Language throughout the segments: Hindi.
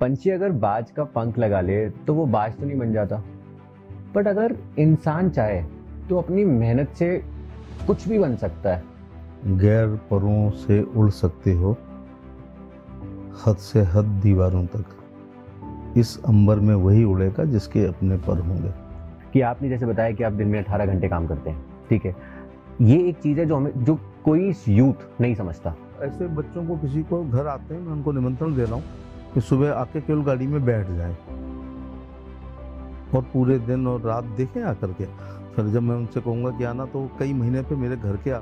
पंछी अगर बाज का पंख लगा ले तो वो बाज तो नहीं बन जाता बट अगर इंसान चाहे तो अपनी मेहनत से कुछ भी बन सकता है गैर परों से उड़ सकते हो हद से हद दीवारों तक इस अंबर में वही उड़ेगा जिसके अपने पर होंगे कि आपने जैसे बताया कि आप दिन में अठारह घंटे काम करते हैं ठीक है ये एक चीज़ है जो हमें जो कोई यूथ नहीं समझता ऐसे बच्चों को किसी को घर आते हैं मैं उनको निमंत्रण दे रहा हूँ कि सुबह आके केवल गाड़ी में बैठ जाए और पूरे दिन और रात देखें आकर के फिर जब मैं उनसे कहूंगा कि आना तो कई महीने पे मेरे घर के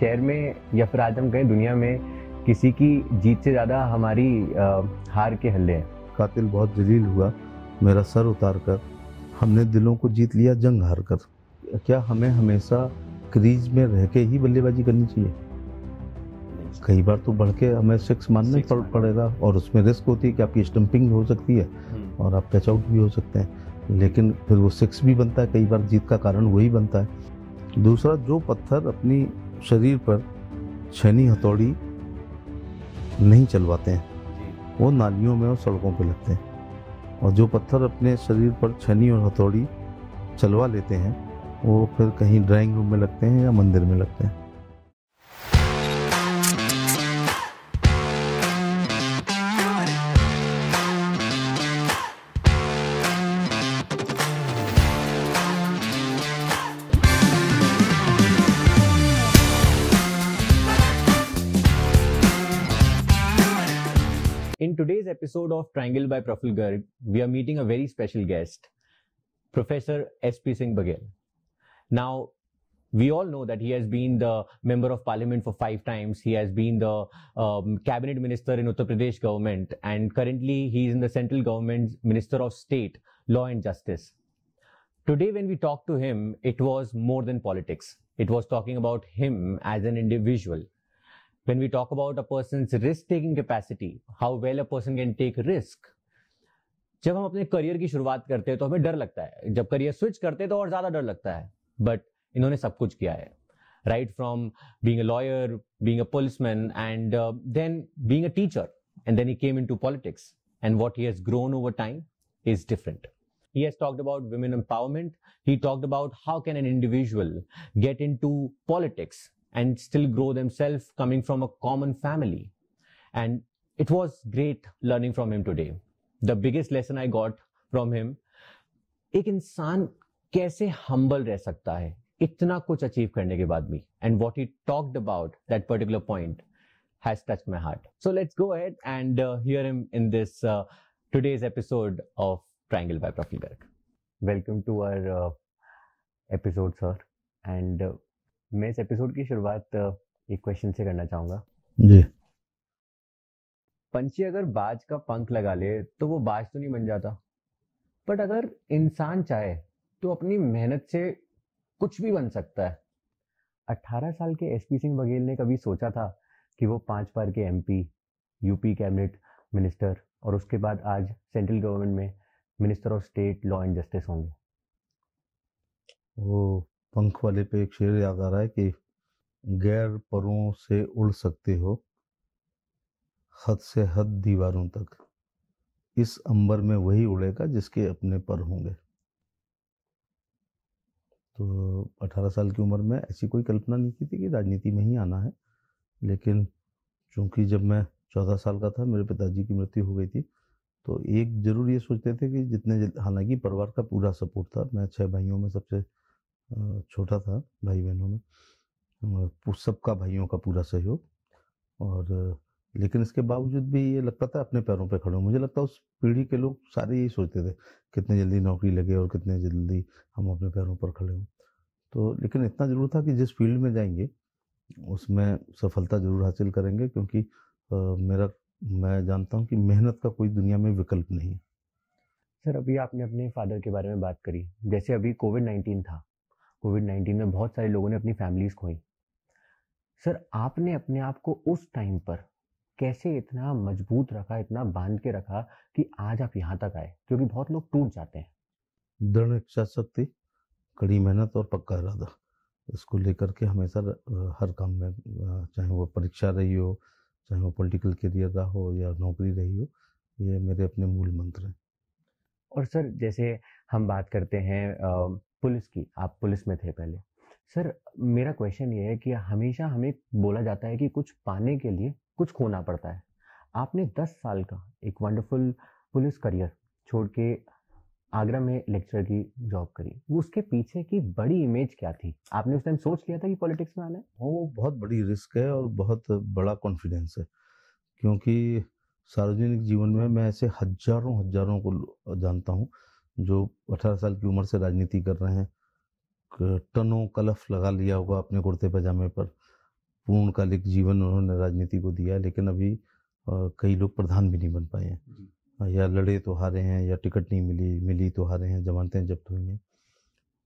शहर में या फिर आज हम कहें दुनिया में किसी की जीत से ज़्यादा हमारी आ, हार के हल्ले हैं कातिल बहुत जलील हुआ मेरा सर उतार कर हमने दिलों को जीत लिया जंग हार कर क्या हमें हमेशा क्रीज में रह के ही बल्लेबाजी करनी चाहिए कई बार तो बढ़ के हमें सिक्स मानना पड़ पड़ेगा और उसमें रिस्क होती है कि आपकी स्टम्पिंग भी हो सकती है हम्म। और आप कैच आउट भी हो सकते हैं लेकिन फिर वो सिक्स भी बनता है कई बार जीत का कारण वही बनता है दूसरा जो पत्थर अपनी शरीर पर छनी हथौड़ी नहीं चलवाते हैं वो नालियों में और सड़कों पर लगते हैं और जो पत्थर अपने शरीर पर छनी और हथौड़ी चलवा लेते हैं वो फिर कहीं ड्राइंग रूम में लगते हैं या मंदिर में लगते हैं today's episode of Triangle by Profil Garg, we are meeting a very special guest, Professor S.P. Singh Baghel. Now, we all know that he has been the member of parliament for five times. He has been the um, cabinet minister in Uttar Pradesh government, and currently he is in the central government's minister of state, law and justice. Today, when we talked to him, it was more than politics. It was talking about him as an individual when we talk about a person's risk taking capacity how well a person can take risk जब हम अपने करियर की शुरुआत करते हैं तो हमें डर लगता है जब करियर स्विच करते हैं तो और ज्यादा डर लगता है बट इन्होंने सब कुछ किया है right from being lawyer being policeman and then being a teacher and then he came in to politics and what he has grown over time is different he has talked about women empowerment he talked about how can an individual get into politics and still grow themselves coming from a common family. And it was great learning from him today. The biggest lesson I got from him, एक इंसान कैसे हम्बल रह सकता है इतना कुछ अचीव करने के बाद भी and what he talked about that particular point has touch my heart so let's go ahead and hear him in this today's episode of Triangle by Profilberg. Welcome to our uh, episode, sir. And uh, मैं इस एपिसोड की शुरुआत एक क्वेश्चन से करना चाहूंगा जी पंछी अगर बाज का पंख लगा ले तो वो बाज तो नहीं बन जाता बट अगर इंसान चाहे तो अपनी मेहनत से कुछ भी बन सकता है 18 साल के एस पी सिंह बघेल ने कभी सोचा था कि वो पांच बार के एमपी यूपी कैबिनेट मिनिस्टर और उसके बाद आज सेंट्रल गवर्नमेंट में minister of state law and justice होंगे पंख वाले पे एक शेर याद आ रहा है कि गैर परों से उड़ सकते हो हद से हद दीवारों तक इस अंबर में वही उड़ेगा जिसके अपने पर होंगे तो 18 साल की उम्र में ऐसी कोई कल्पना नहीं की थी कि राजनीति में ही आना है लेकिन चूंकि जब मैं 14 साल का था मेरे पिताजी की मृत्यु हो गई थी तो एक जरूर ये सोचते थे कि जितने हालांकि परिवार का पूरा सपोर्ट था मैं छः भाइयों में सबसे छोटा था भाई बहनों में सबका भाइयों का पूरा सहयोग और लेकिन इसके बावजूद भी ये लगता था अपने पैरों पे खड़े हो मुझे लगता है उस पीढ़ी के लोग सारे यही सोचते थे कितने जल्दी नौकरी लगे और कितने जल्दी हम अपने पैरों पर खड़े हों तो लेकिन इतना ज़रूर था कि जिस फील्ड में जाएंगे उसमें सफलता ज़रूर हासिल करेंगे क्योंकि आ, मेरा मैं जानता हूँ कि मेहनत का कोई दुनिया में विकल्प नहीं है सर अभी आपने अपने फादर के बारे में बात करी जैसे अभी कोविड नाइन्टीन था कोविड नाइन्टीन में बहुत सारे लोगों ने अपनी फैमिलीज खोई सर आपने अपने आप को उस टाइम पर कैसे इतना मजबूत रखा इतना बांध के रखा कि आज आप यहाँ तक आए क्योंकि बहुत लोग टूट जाते हैं दृढ़ इच्छा शक्ति कड़ी मेहनत और पक्का इरादा इसको लेकर के हमेशा हर काम में चाहे वो परीक्षा रही हो चाहे वो पॉलिटिकल करियर रहा हो या नौकरी रही हो ये मेरे अपने मूल मंत्र हैं और सर जैसे हम बात करते हैं पुलिस की आप पुलिस में थे पहले सर मेरा क्वेश्चन ये है कि हमेशा हमें बोला जाता है कि कुछ पाने के लिए कुछ खोना पड़ता है आपने 10 साल का एक वंडरफुल पुलिस करियर छोड़ के आगरा में लेक्चर की जॉब करी वो उसके पीछे की बड़ी इमेज क्या थी आपने उस टाइम सोच लिया था कि पॉलिटिक्स में आना है वो बहुत बड़ी रिस्क है और बहुत बड़ा कॉन्फिडेंस है क्योंकि सार्वजनिक जीवन में मैं ऐसे हजारों हजारों को जानता हूँ जो 18 साल की उम्र से राजनीति कर रहे हैं टनों कलफ लगा लिया होगा अपने कुर्ते पजामे पर पूर्णकालिक जीवन उन्होंने राजनीति को दिया लेकिन अभी कई लोग प्रधान भी नहीं बन पाए हैं या लड़े तो हारे हैं या टिकट नहीं मिली मिली तो हारे हैं जमानतें जब्त हुई हैं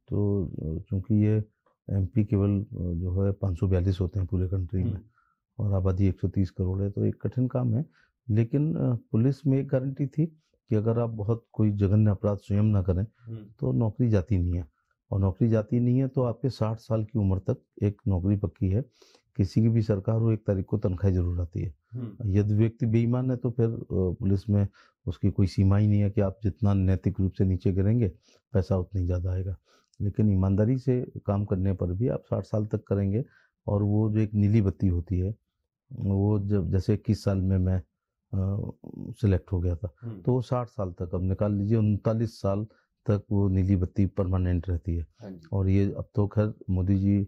तो चूंकि ये एमपी केवल जो है पाँच होते हैं पूरे कंट्री में हम्म। और आबादी 130 करोड़ है तो एक कठिन काम है लेकिन पुलिस में एक गारंटी थी कि अगर आप बहुत कोई जघन्य अपराध स्वयं ना करें हम्म। तो नौकरी जाती नहीं है और नौकरी जाती नहीं है तो आपके साठ साल की उम्र तक एक नौकरी पक्की है किसी की भी सरकार हो एक तारीख को तनख्वाह जरूर आती है हम्म। यदि व्यक्ति बेईमान है तो फिर पुलिस में उसकी कोई सीमा ही नहीं है कि आप जितना नैतिक रूप से नीचे गिरेंगे पैसा उतना ही ज़्यादा आएगा लेकिन ईमानदारी से काम करने पर भी आप साठ साल तक करेंगे और वो जो एक नीली बत्ती होती है वो जब जैसे इक्कीस साल में मैं सिलेक्ट हो गया था हम्म। तो वो साठ साल तक अब निकाल लीजिए उनतालीस साल तक वो नीली बत्ती परमानेंट रहती है हाँ और ये अब तो खैर मोदी जी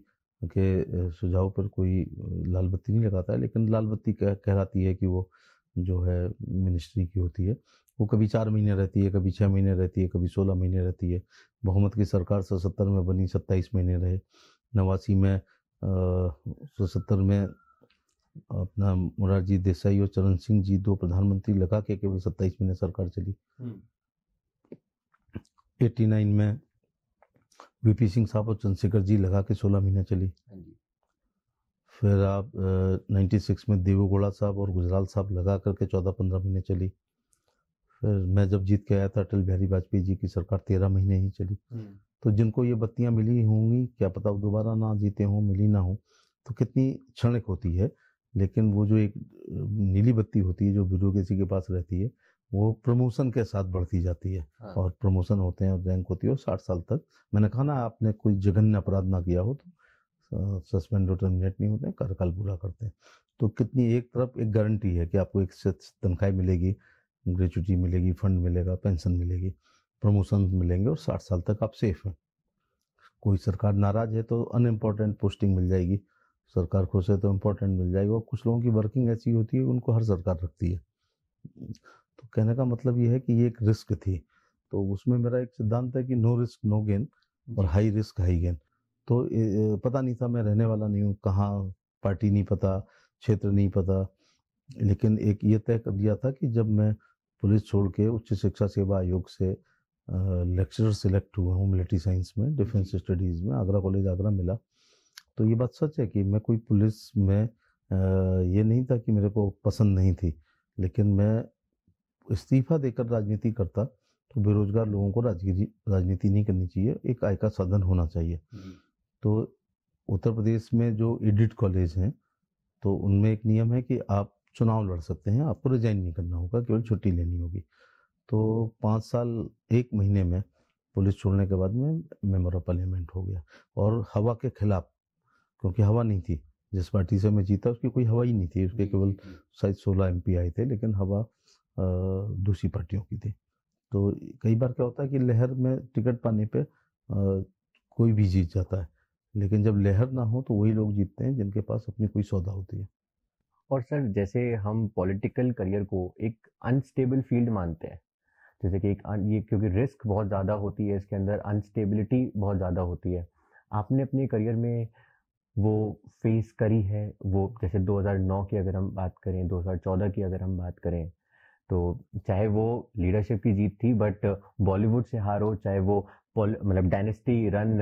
के सुझाव पर कोई लाल बत्ती नहीं लगाता है लेकिन लाल बत्ती कह, कहलाती है कि वो जो है मिनिस्ट्री की होती है वो कभी चार महीने रहती है कभी छः महीने रहती है कभी सोलह महीने रहती है बहुमत की सरकार सतर में बनी सत्ताईस महीने रहे नवासी में सतर में अपना मुरारजी देसाई और चरण सिंह जी दो प्रधानमंत्री लगा के केवल सत्ताईस महीने सरकार चली हम्म। एटी नाइन में वीपी सिंह साहब और चंद्रशेखर जी लगा के सोलह महीने चली हाँ फिर आप नाइन्टी सिक्स में देवोगौड़ा साहब और गुजराल साहब लगा करके चौदह पंद्रह महीने चली फिर मैं जब जीत के आया था अटल बिहारी वाजपेयी जी की सरकार तेरह महीने ही चली हम्म। तो जिनको ये बत्तियां मिली होंगी क्या पता दोबारा ना जीते हों मिली ना हो तो कितनी क्षणिक होती है लेकिन वो जो एक नीली बत्ती होती है जो ब्यूरोक्रेसी के पास रहती है वो प्रमोशन के साथ बढ़ती जाती है हाँ। और प्रमोशन होते हैं और रैंक होती है और साठ साल तक मैंने कहा ना आपने कोई जघन्य अपराध ना किया हो तो सस्पेंड और टर्मिनेट नहीं होते कार्यकाल पूरा करते हैं तो कितनी एक तरफ एक गारंटी है कि आपको एक तनख्वाही मिलेगी ग्रेचुटी मिलेगी फंड मिलेगा पेंशन मिलेगी प्रमोशन मिलेंगे और साठ साल तक आप सेफ हैं कोई सरकार नाराज है तो अनइम्पोर्टेंट पोस्टिंग मिल जाएगी सरकार खुश है तो इम्पोर्टेंट मिल जाएगी और कुछ लोगों की वर्किंग ऐसी होती है उनको हर सरकार रखती है तो कहने का मतलब ये है कि ये एक रिस्क थी तो उसमें मेरा एक सिद्धांत है कि नो रिस्क नो गेन और हाई रिस्क हाई गेन तो पता नहीं था मैं रहने वाला नहीं हूँ कहाँ पार्टी नहीं पता क्षेत्र नहीं पता लेकिन एक ये तय कर दिया था कि जब मैं पुलिस छोड़ के उच्च शिक्षा सेवा आयोग से लेक्चरर सिलेक्ट हुआ हूँ मिलिट्री साइंस में डिफेंस स्टडीज़ में आगरा कॉलेज आगरा मिला तो ये बात सच है कि मैं कोई पुलिस में ये नहीं था कि मेरे को पसंद नहीं थी लेकिन मैं इस्तीफा देकर राजनीति करता तो बेरोजगार लोगों को राजगिरी राजनीति नहीं करनी चाहिए एक आय का साधन होना चाहिए हम्म। तो उत्तर प्रदेश में जो एडिट कॉलेज हैं तो उनमें एक नियम है कि आप चुनाव लड़ सकते हैं आपको रिजाइन नहीं करना होगा केवल छुट्टी लेनी होगी तो पाँच साल एक महीने में पुलिस छोड़ने के बाद में मेम्बर ऑफ पार्लियामेंट हो गया और हवा के खिलाफ क्योंकि हवा नहीं थी जिस पार्टी से मैं जीता उसकी कोई हवा ही नहीं थी उसके हम्म, केवल हम्म, हम्म। शायद सोलह एम आए थे लेकिन हवा दूसरी पार्टियों की थी तो कई बार क्या होता है कि लहर में टिकट पाने पर कोई भी जीत जाता है लेकिन जब लहर ना हो तो वही लोग जीतते हैं जिनके पास अपनी कोई सौदा होती है और सर जैसे हम पॉलिटिकल करियर को एक अनस्टेबल फील्ड मानते हैं जैसे कि एक ये क्योंकि रिस्क बहुत ज़्यादा होती है इसके अंदर अनस्टेबिलिटी बहुत ज़्यादा होती है आपने अपने करियर में वो फेस करी है वो जैसे 2009 की अगर हम बात करें 2014 की अगर हम बात करें तो चाहे वो लीडरशिप की जीत थी बट बॉलीवुड से हार हो चाहे वो मतलब dynasty run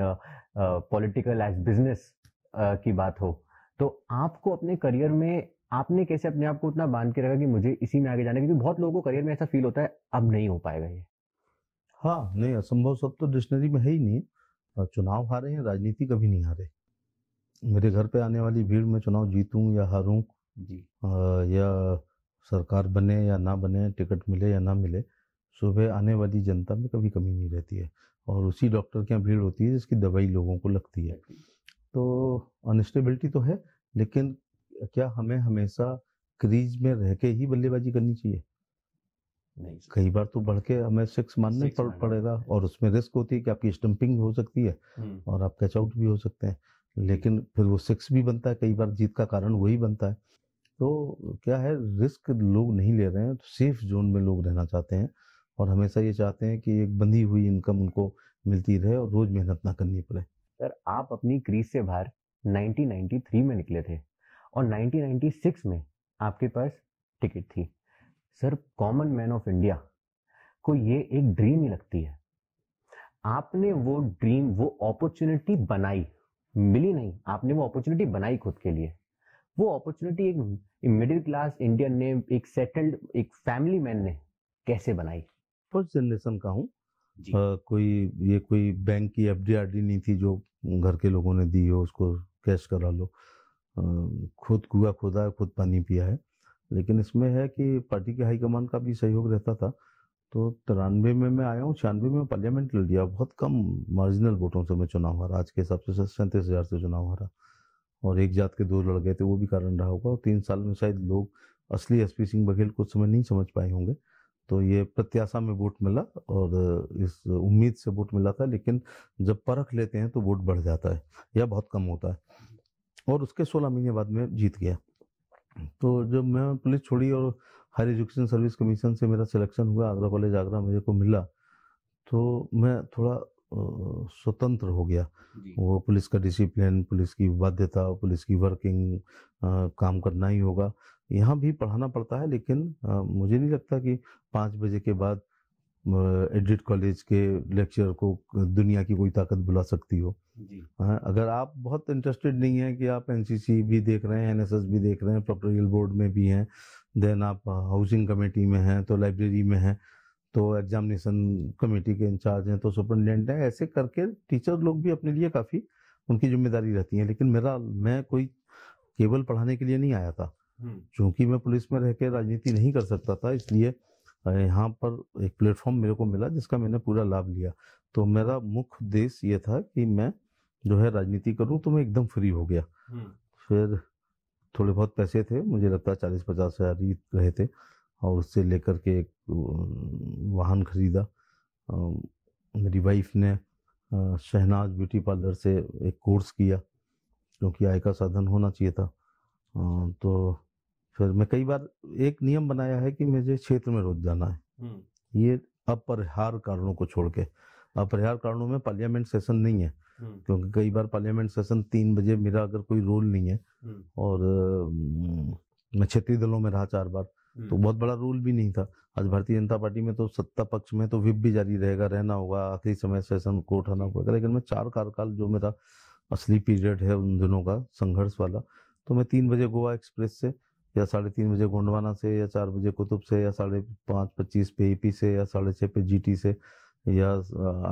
political as business की बात हो तो आपको अपने करियर में आपने कैसे अपने आप को उतना बांध के रखा कि मुझे इसी में आगे जाना क्योंकि बहुत लोगों को करियर में ऐसा फील होता है अब नहीं हो पाएगा ये हाँ नहीं असंभव सब तो डिक्शनरी में है ही नहीं चुनाव हारे हैं राजनीति कभी नहीं हारे मेरे घर पे आने वाली भीड़ में चुनाव जीतूं या हारूं जी आ, या सरकार बने या ना बने टिकट मिले या ना मिले सुबह आने वाली जनता में कभी कमी नहीं रहती है और उसी डॉक्टर के यहाँ भीड़ होती है जिसकी दवाई लोगों को लगती है तो अनस्टेबिलिटी तो है लेकिन क्या हमें हमेशा क्रीज में रह के ही बल्लेबाजी करनी चाहिए नहीं कई बार तो बढ़ के हमें सिक्स मारने पड़ पड़ेगा और उसमें रिस्क होती है कि आपकी स्टम्पिंग हो सकती है हम्म। और आप कैच आउट भी हो सकते हैं लेकिन फिर वो सिक्स भी बनता है कई बार जीत का कारण वही बनता है तो क्या है रिस्क लोग नहीं ले रहे हैं तो सेफ जोन में लोग रहना चाहते हैं और हमेशा ये चाहते हैं कि एक बंधी हुई इनकम उनको मिलती रहे और रोज मेहनत ना करनी पड़े सर आप अपनी क्रीज से बाहर 1993 में निकले थे और 1996 में आपके पास टिकट थी sir common man of India को ये एक ड्रीम ही लगती है आपने वो ड्रीम वो अपॉर्चुनिटी बनाई मिली नहीं आपने वो अपॉर्चुनिटी बनाई खुद के लिए वो अपॉर्चुनिटी एक मिडिल क्लास इंडियन ने एक सेटल्ड एक फैमिली मैन ने कैसे बनाई फर्स्ट जनरेशन का हूँ कोई ये कोई बैंक की एफ नहीं थी जो घर के लोगों ने दी हो उसको कैश करा लो खुद कुआ खुदा खुद पानी पिया है लेकिन इसमें है कि पार्टी के हाईकमान का भी सहयोग रहता था तो तिरानवे में मैं आया हूँ छियानवे में पार्लियामेंट लड़ लिया बहुत कम मार्जिनल वोटों से मैं चुनाव हारा आज के हिसाब से सैंतीस हज़ार से चुनाव हारा और एक जात के दो लड़ गए थे वो भी कारण रहा होगा और तीन साल में शायद लोग असली एस पी सिंह बघेल को समय नहीं समझ पाए होंगे तो ये प्रत्याशा में वोट मिला और इस उम्मीद से वोट मिला था लेकिन जब परख लेते हैं तो वोट बढ़ जाता है या बहुत कम होता है और उसके सोलह महीने बाद में जीत गया तो जब मैं पुलिस छोड़ी और हायर एजुकेशन सर्विस कमीशन से मेरा सिलेक्शन हुआ आगरा कॉलेज आगरा मेरे को मिला तो मैं थोड़ा स्वतंत्र हो गया वो पुलिस का डिसिप्लिन पुलिस की बाध्यता पुलिस की वर्किंग काम करना ही होगा यहाँ भी पढ़ाना पड़ता है लेकिन मुझे नहीं लगता कि पाँच बजे के बाद एडिट कॉलेज के लेक्चर को दुनिया की कोई ताकत बुला सकती हो जी। अगर आप बहुत इंटरेस्टेड नहीं है कि आप एनसीसी भी देख रहे हैं एनएसएस भी देख रहे हैं प्रोटोरियल बोर्ड में भी हैं देन आप हाउसिंग कमेटी में हैं तो लाइब्रेरी में हैं तो एग्जामिनेशन कमेटी के इंचार्ज हैं तो सुपरिटेंडेंट हैं ऐसे करके टीचर लोग भी अपने लिए काफ़ी उनकी जिम्मेदारी रहती है लेकिन मेरा मैं कोई केवल पढ़ाने के लिए नहीं आया था हम्म। चूंकि मैं पुलिस में रह कर राजनीति नहीं कर सकता था इसलिए यहाँ पर एक प्लेटफॉर्म मेरे को मिला जिसका मैंने पूरा लाभ लिया तो मेरा मुख्य उद्देश्य ये था कि मैं जो है राजनीति करूँ तो मैं एकदम फ्री हो गया हम्म। फिर थोड़े बहुत पैसे थे मुझे लगता है चालीस पचास हज़ार ही रहे थे और उससे लेकर के एक वाहन खरीदा मेरी वाइफ ने शहनाज ब्यूटी पार्लर से एक कोर्स किया क्योंकि आय का साधन होना चाहिए था तो फिर मैं कई बार एक नियम बनाया है कि मुझे क्षेत्र में रोज जाना है हम्म। ये अपरिहार कारणों को छोड़ के अपरिहार कारणों में पार्लियामेंट सेशन नहीं है हम्म। क्योंकि कई बार पार्लियामेंट सेशन तीन बजे मेरा अगर कोई रोल नहीं है हम्म। और मैं क्षेत्रीय दलों में रहा चार बार हम्म। तो बहुत बड़ा रोल भी नहीं था आज भारतीय जनता पार्टी में तो सत्ता पक्ष में तो विप भी जारी रहेगा रहना होगा आखिरी समय सेशन को उठाना होगा लेकिन मैं चार कार्यकाल जो मेरा असली पीरियड है उन दिनों का संघर्ष वाला तो मैं तीन बजे गोवा एक्सप्रेस से या साढ़े तीन बजे गोंडवाना से या चार बजे कुतुब से या साढ़े पाँच पच्चीस पे पी से या साढ़े छः पे जी टी से या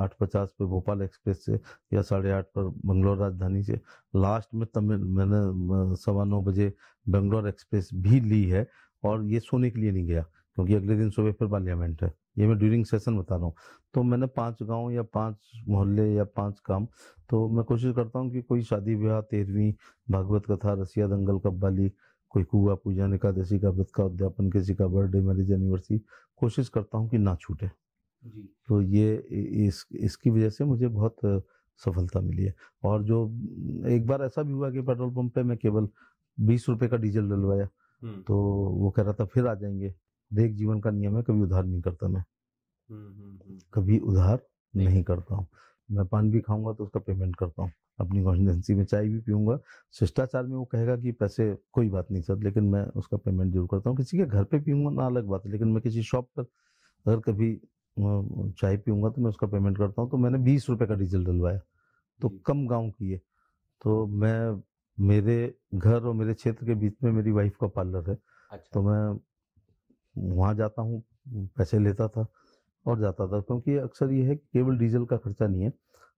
आठ पचास पे भोपाल एक्सप्रेस से या साढ़े आठ पर बंगलोर राजधानी से लास्ट में तमिल मैंने सवा नौ बजे बंगलोर एक्सप्रेस भी ली है और ये सोने के लिए नहीं गया क्योंकि अगले दिन सुबह फिर पार्लियामेंट है ये मैं ड्यूरिंग सेशन बता रहा हूँ तो मैंने पांच गांव या पांच मोहल्ले या पांच काम तो मैं कोशिश करता हूँ कि कोई शादी ब्याह तेरहवीं भागवत कथा रसिया दंगल कब्बाली कोई कुआ पूजा निकादशी का व्रत का उद्यापन किसी का बर्थडे मैरिज एनिवर्सरी कोशिश करता हूँ कि ना छूटे तो ये इस इसकी वजह से मुझे बहुत सफलता मिली है और जो एक बार ऐसा भी हुआ कि पेट्रोल पंप पे मैं केवल बीस रुपए का डीजल डलवाया तो वो कह रहा था फिर आ जाएंगे देख जीवन का नियम है कभी उधार नहीं करता मैं कभी उधार नहीं, नहीं करता हूँ मैं पान भी खाऊंगा तो उसका पेमेंट करता हूँ अपनी कॉन्स्टिटेंसी में चाय भी पीऊंगा शिष्टाचार में वो कहेगा कि पैसे कोई बात नहीं सर लेकिन मैं उसका पेमेंट जरूर करता हूँ किसी के घर पे पीऊंगा ना अलग बात है लेकिन मैं किसी शॉप पर अगर कभी चाय पीऊँगा तो मैं उसका पेमेंट करता हूँ तो मैंने बीस रुपये का डीजल डलवाया तो कम गाँव की है तो मैं मेरे घर और मेरे क्षेत्र के बीच में मेरी वाइफ का पार्लर है अच्छा। तो मैं वहाँ जाता हूँ पैसे लेता था और जाता था क्योंकि अक्सर ये है कि केवल डीजल का खर्चा नहीं है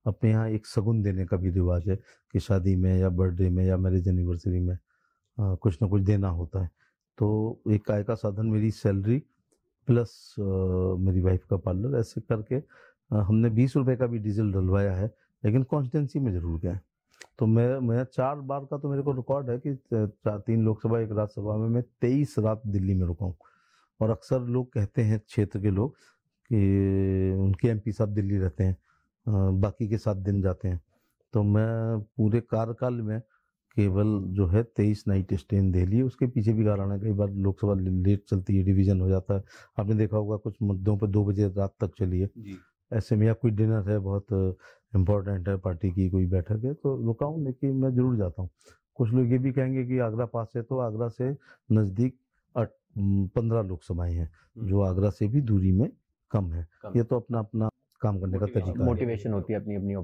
अपने यहाँ एक सगुन देने का भी रिवाज है कि शादी में या बर्थडे में या मैरिज एनिवर्सरी में आ, कुछ ना कुछ देना होता है तो एक आय का साधन मेरी सैलरी प्लस मेरी वाइफ का पार्लर ऐसे करके हमने बीस रुपए का भी डीजल डलवाया है लेकिन कॉन्स्टेंसी में जरूर गए तो मैं मैं चार बार का तो मेरे को रिकॉर्ड है कि चार तीन लोकसभा एक राज्यसभा में मैं तेईस रात दिल्ली में रुका हूँ और अक्सर लोग कहते हैं क्षेत्र के लोग कि उनके एम साहब दिल्ली रहते हैं बाकी के सात दिन जाते हैं तो मैं पूरे कार्यकाल में केवल जो है तेईस नाइट स्टैंड दिल्ली लिए उसके पीछे भी कारण है कई बार लोकसभा लेट चलती है डिवीजन हो जाता है आपने देखा होगा कुछ मुद्दों पर दो बजे रात तक चली है ऐसे में या कोई डिनर है बहुत इम्पोर्टेंट है पार्टी की कोई बैठक है तो रुकाऊँ लेकिन मैं जरूर जाता हूँ कुछ लोग ये भी कहेंगे कि आगरा पास है तो आगरा से नज़दीक पंद्रह लोकसभाएं हैं हम्म। जो आगरा से भी दूरी में कम है कम। ये तो अपना अपना काम करने का तरीका मोटिवेशन होती है अपनी अपनी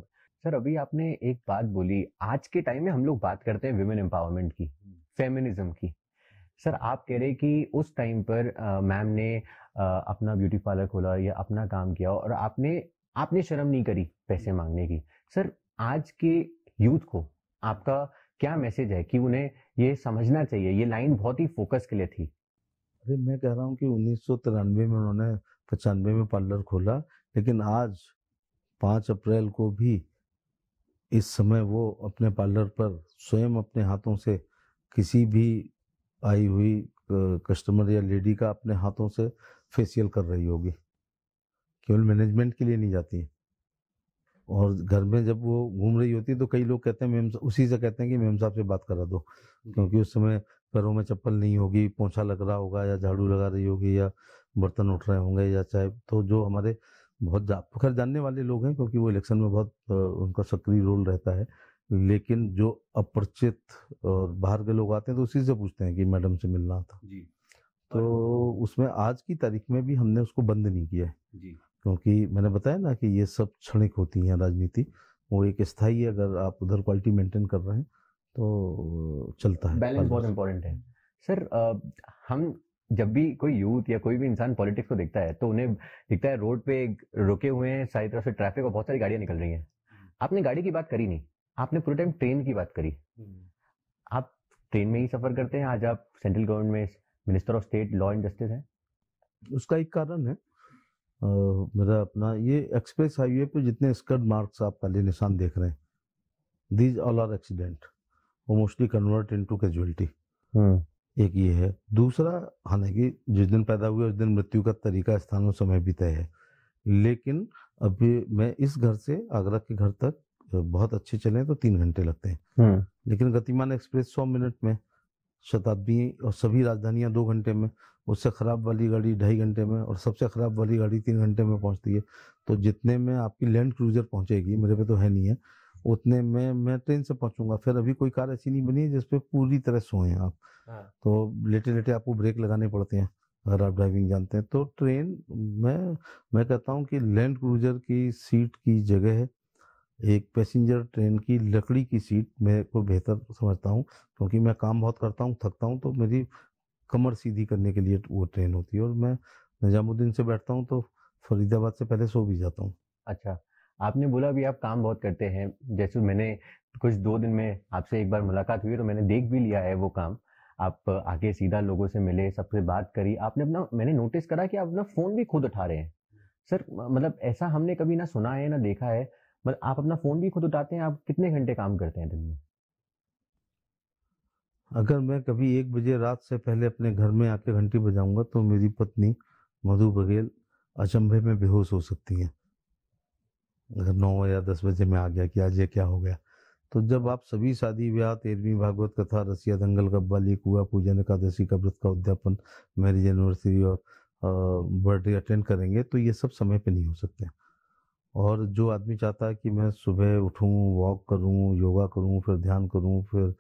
सर अभी आपने एक बात बोली आज के टाइम में हम लोग बात करते हैं वुमेन एम्पावरमेंट की फेमिनिज्म की सर आप कह रहे कि उस टाइम पर मैम ने आ, अपना ब्यूटी पार्लर खोला या अपना काम किया और आपने आपने शर्म नहीं करी पैसे मांगने की सर आज के यूथ को आपका क्या मैसेज है कि उन्हें ये समझना चाहिए ये लाइन बहुत ही फोकस के लिए थी अरे मैं कह रहा हूँ कि उन्नीस में उन्होंने पचानवे में पार्लर खोला लेकिन आज पाँच अप्रैल को भी इस समय वो अपने पार्लर पर स्वयं अपने हाथों से किसी भी आई हुई कस्टमर या लेडी का अपने हाथों से फेसियल कर रही होगी केवल मैनेजमेंट के लिए नहीं जाती है और घर में जब वो घूम रही होती है तो कई लोग कहते हैं मैम उसी से कहते हैं कि मैम साहब से बात करा दो क्योंकि उस समय पैरों में चप्पल नहीं होगी पोछा लग रहा होगा या झाड़ू लगा रही होगी या बर्तन उठ रहे होंगे या चाहे तो जो हमारे बहुत खैर जानने वाले लोग हैं क्योंकि वो इलेक्शन में बहुत उनका सक्रिय रोल रहता है लेकिन जो अपरिचित और बाहर के लोग आते हैं तो उसी से पूछते हैं कि मैडम से मिलना था जी तो उसमें आज की तारीख में भी हमने उसको बंद नहीं किया है जी क्योंकि मैंने बताया ना कि ये सब क्षणिक होती है राजनीति वो एक स्थायी अगर आप उधर क्वालिटी मेंटेन कर रहे हैं तो चलता है बैलेंस बहुत इम्पोर्टेंट है सर आ, हम जब भी कोई यूथ या कोई भी इंसान पॉलिटिक्स को देखता है तो उन्हें दिखता है रोड पे रुके हुए हैं सारी तरफ से ट्रैफिक और बहुत सारी गाड़ियां निकल रही हैं हम्म। आपने गाड़ी की बात करी नहीं आपने पूरे टाइम ट्रेन की बात करी हम्म। आप ट्रेन में ही सफर करते हैं आज आप सेंट्रल गवर्नमेंट में minister of state law and justice हैं उसका एक कारण है आ, मेरा अपना ये एक्सप्रेस हाईवे पे जितने स्कर्ड मार्क्स आप काले निशान देख रहे हैं दीज ऑल आर एक्सीडेंट वो मोस्टली कन्वर्ट इनटू कैजुअलिटी एक ये है दूसरा हालांकि जिस दिन पैदा हुए उस दिन मृत्यु का तरीका स्थान और समय भी तय है लेकिन अभी मैं इस घर से आगरा के घर तक बहुत अच्छे चले तो तीन घंटे लगते हैं हम्म। लेकिन गतिमान एक्सप्रेस सौ मिनट में शताब्दी और सभी राजधानियां दो घंटे में उससे ख़राब वाली गाड़ी ढाई घंटे में और सबसे ख़राब वाली गाड़ी तीन घंटे में पहुंचती है तो जितने में आपकी लैंड क्रूजर पहुंचेगी मेरे पे तो है नहीं है उतने में मैं ट्रेन से पहुंचूंगा फिर अभी कोई कार ऐसी नहीं बनी है जिसपे पूरी तरह सोए आप हाँ। तो लेटे लेटे आपको ब्रेक लगाने पड़ते हैं अगर आप ड्राइविंग जानते हैं तो ट्रेन मैं मैं कहता हूँ कि लैंड क्रूजर की सीट की जगह है एक पैसेंजर ट्रेन की लकड़ी की सीट मैं को बेहतर समझता हूँ क्योंकि मैं काम बहुत करता हूँ थकता हूँ तो मेरी कमर सीधी करने के लिए वो ट्रेन होती है और मैं निजामुद्दीन से बैठता हूँ तो फरीदाबाद से पहले सो भी जाता हूँ अच्छा आपने बोला भी आप काम बहुत करते हैं जैसे मैंने कुछ दो दिन में आपसे एक बार मुलाकात हुई तो मैंने देख भी लिया है वो काम आप आगे सीधा लोगों से मिले सबसे बात करी आपने अपना मैंने नोटिस करा कि आप अपना फ़ोन भी खुद उठा रहे हैं सर मतलब ऐसा हमने कभी ना सुना है ना देखा है मतलब आप अपना फ़ोन भी खुद उठाते हैं आप कितने घंटे काम करते हैं दिन में अगर मैं कभी एक बजे रात से पहले अपने घर में आके घंटी बजाऊंगा तो मेरी पत्नी मधु बघेल अचंभे में बेहोश हो सकती हैं नौ या दस बजे में आ गया कि आज ये क्या हो गया तो जब आप सभी शादी ब्याह तेरहवीं भागवत कथा रसिया दंगल कब्बाली कुआ पूजन एकादशी का व्रत का उद्यापन मैरिज एनिवर्सरी और बर्थडे अटेंड करेंगे तो ये सब समय पे नहीं हो सकते और जो आदमी चाहता है कि मैं सुबह उठूँ वॉक करूँ योगा करूँ फिर ध्यान करूँ फिर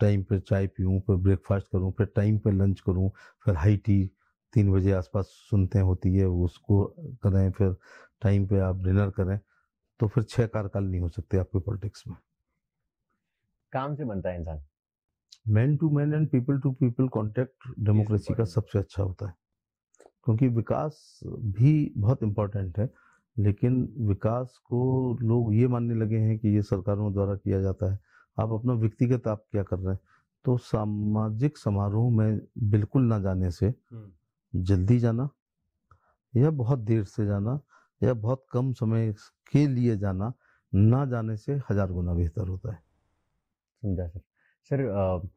टाइम पर चाय पीऊँ फिर ब्रेकफास्ट करूँ फिर टाइम पर लंच करूँ फिर हाई टी तीन बजे आसपास सुनते होती है उसको करें फिर टाइम पे आप डिनर करें तो फिर छह कार्यकाल नहीं हो सकते आपके पॉलिटिक्स में काम से बनता है इंसान man to man and people to people contact democracy का सबसे अच्छा होता है क्योंकि विकास भी बहुत इम्पोर्टेंट है लेकिन विकास को लोग ये मानने लगे हैं कि ये सरकारों द्वारा किया जाता है आप अपना व्यक्तिगत आप क्या कर रहे हैं तो सामाजिक समारोह में बिल्कुल ना जाने से हम्म। जल्दी जाना या बहुत देर से जाना या बहुत कम समय के लिए जाना ना जाने से हजार गुना बेहतर होता है समझा सर सर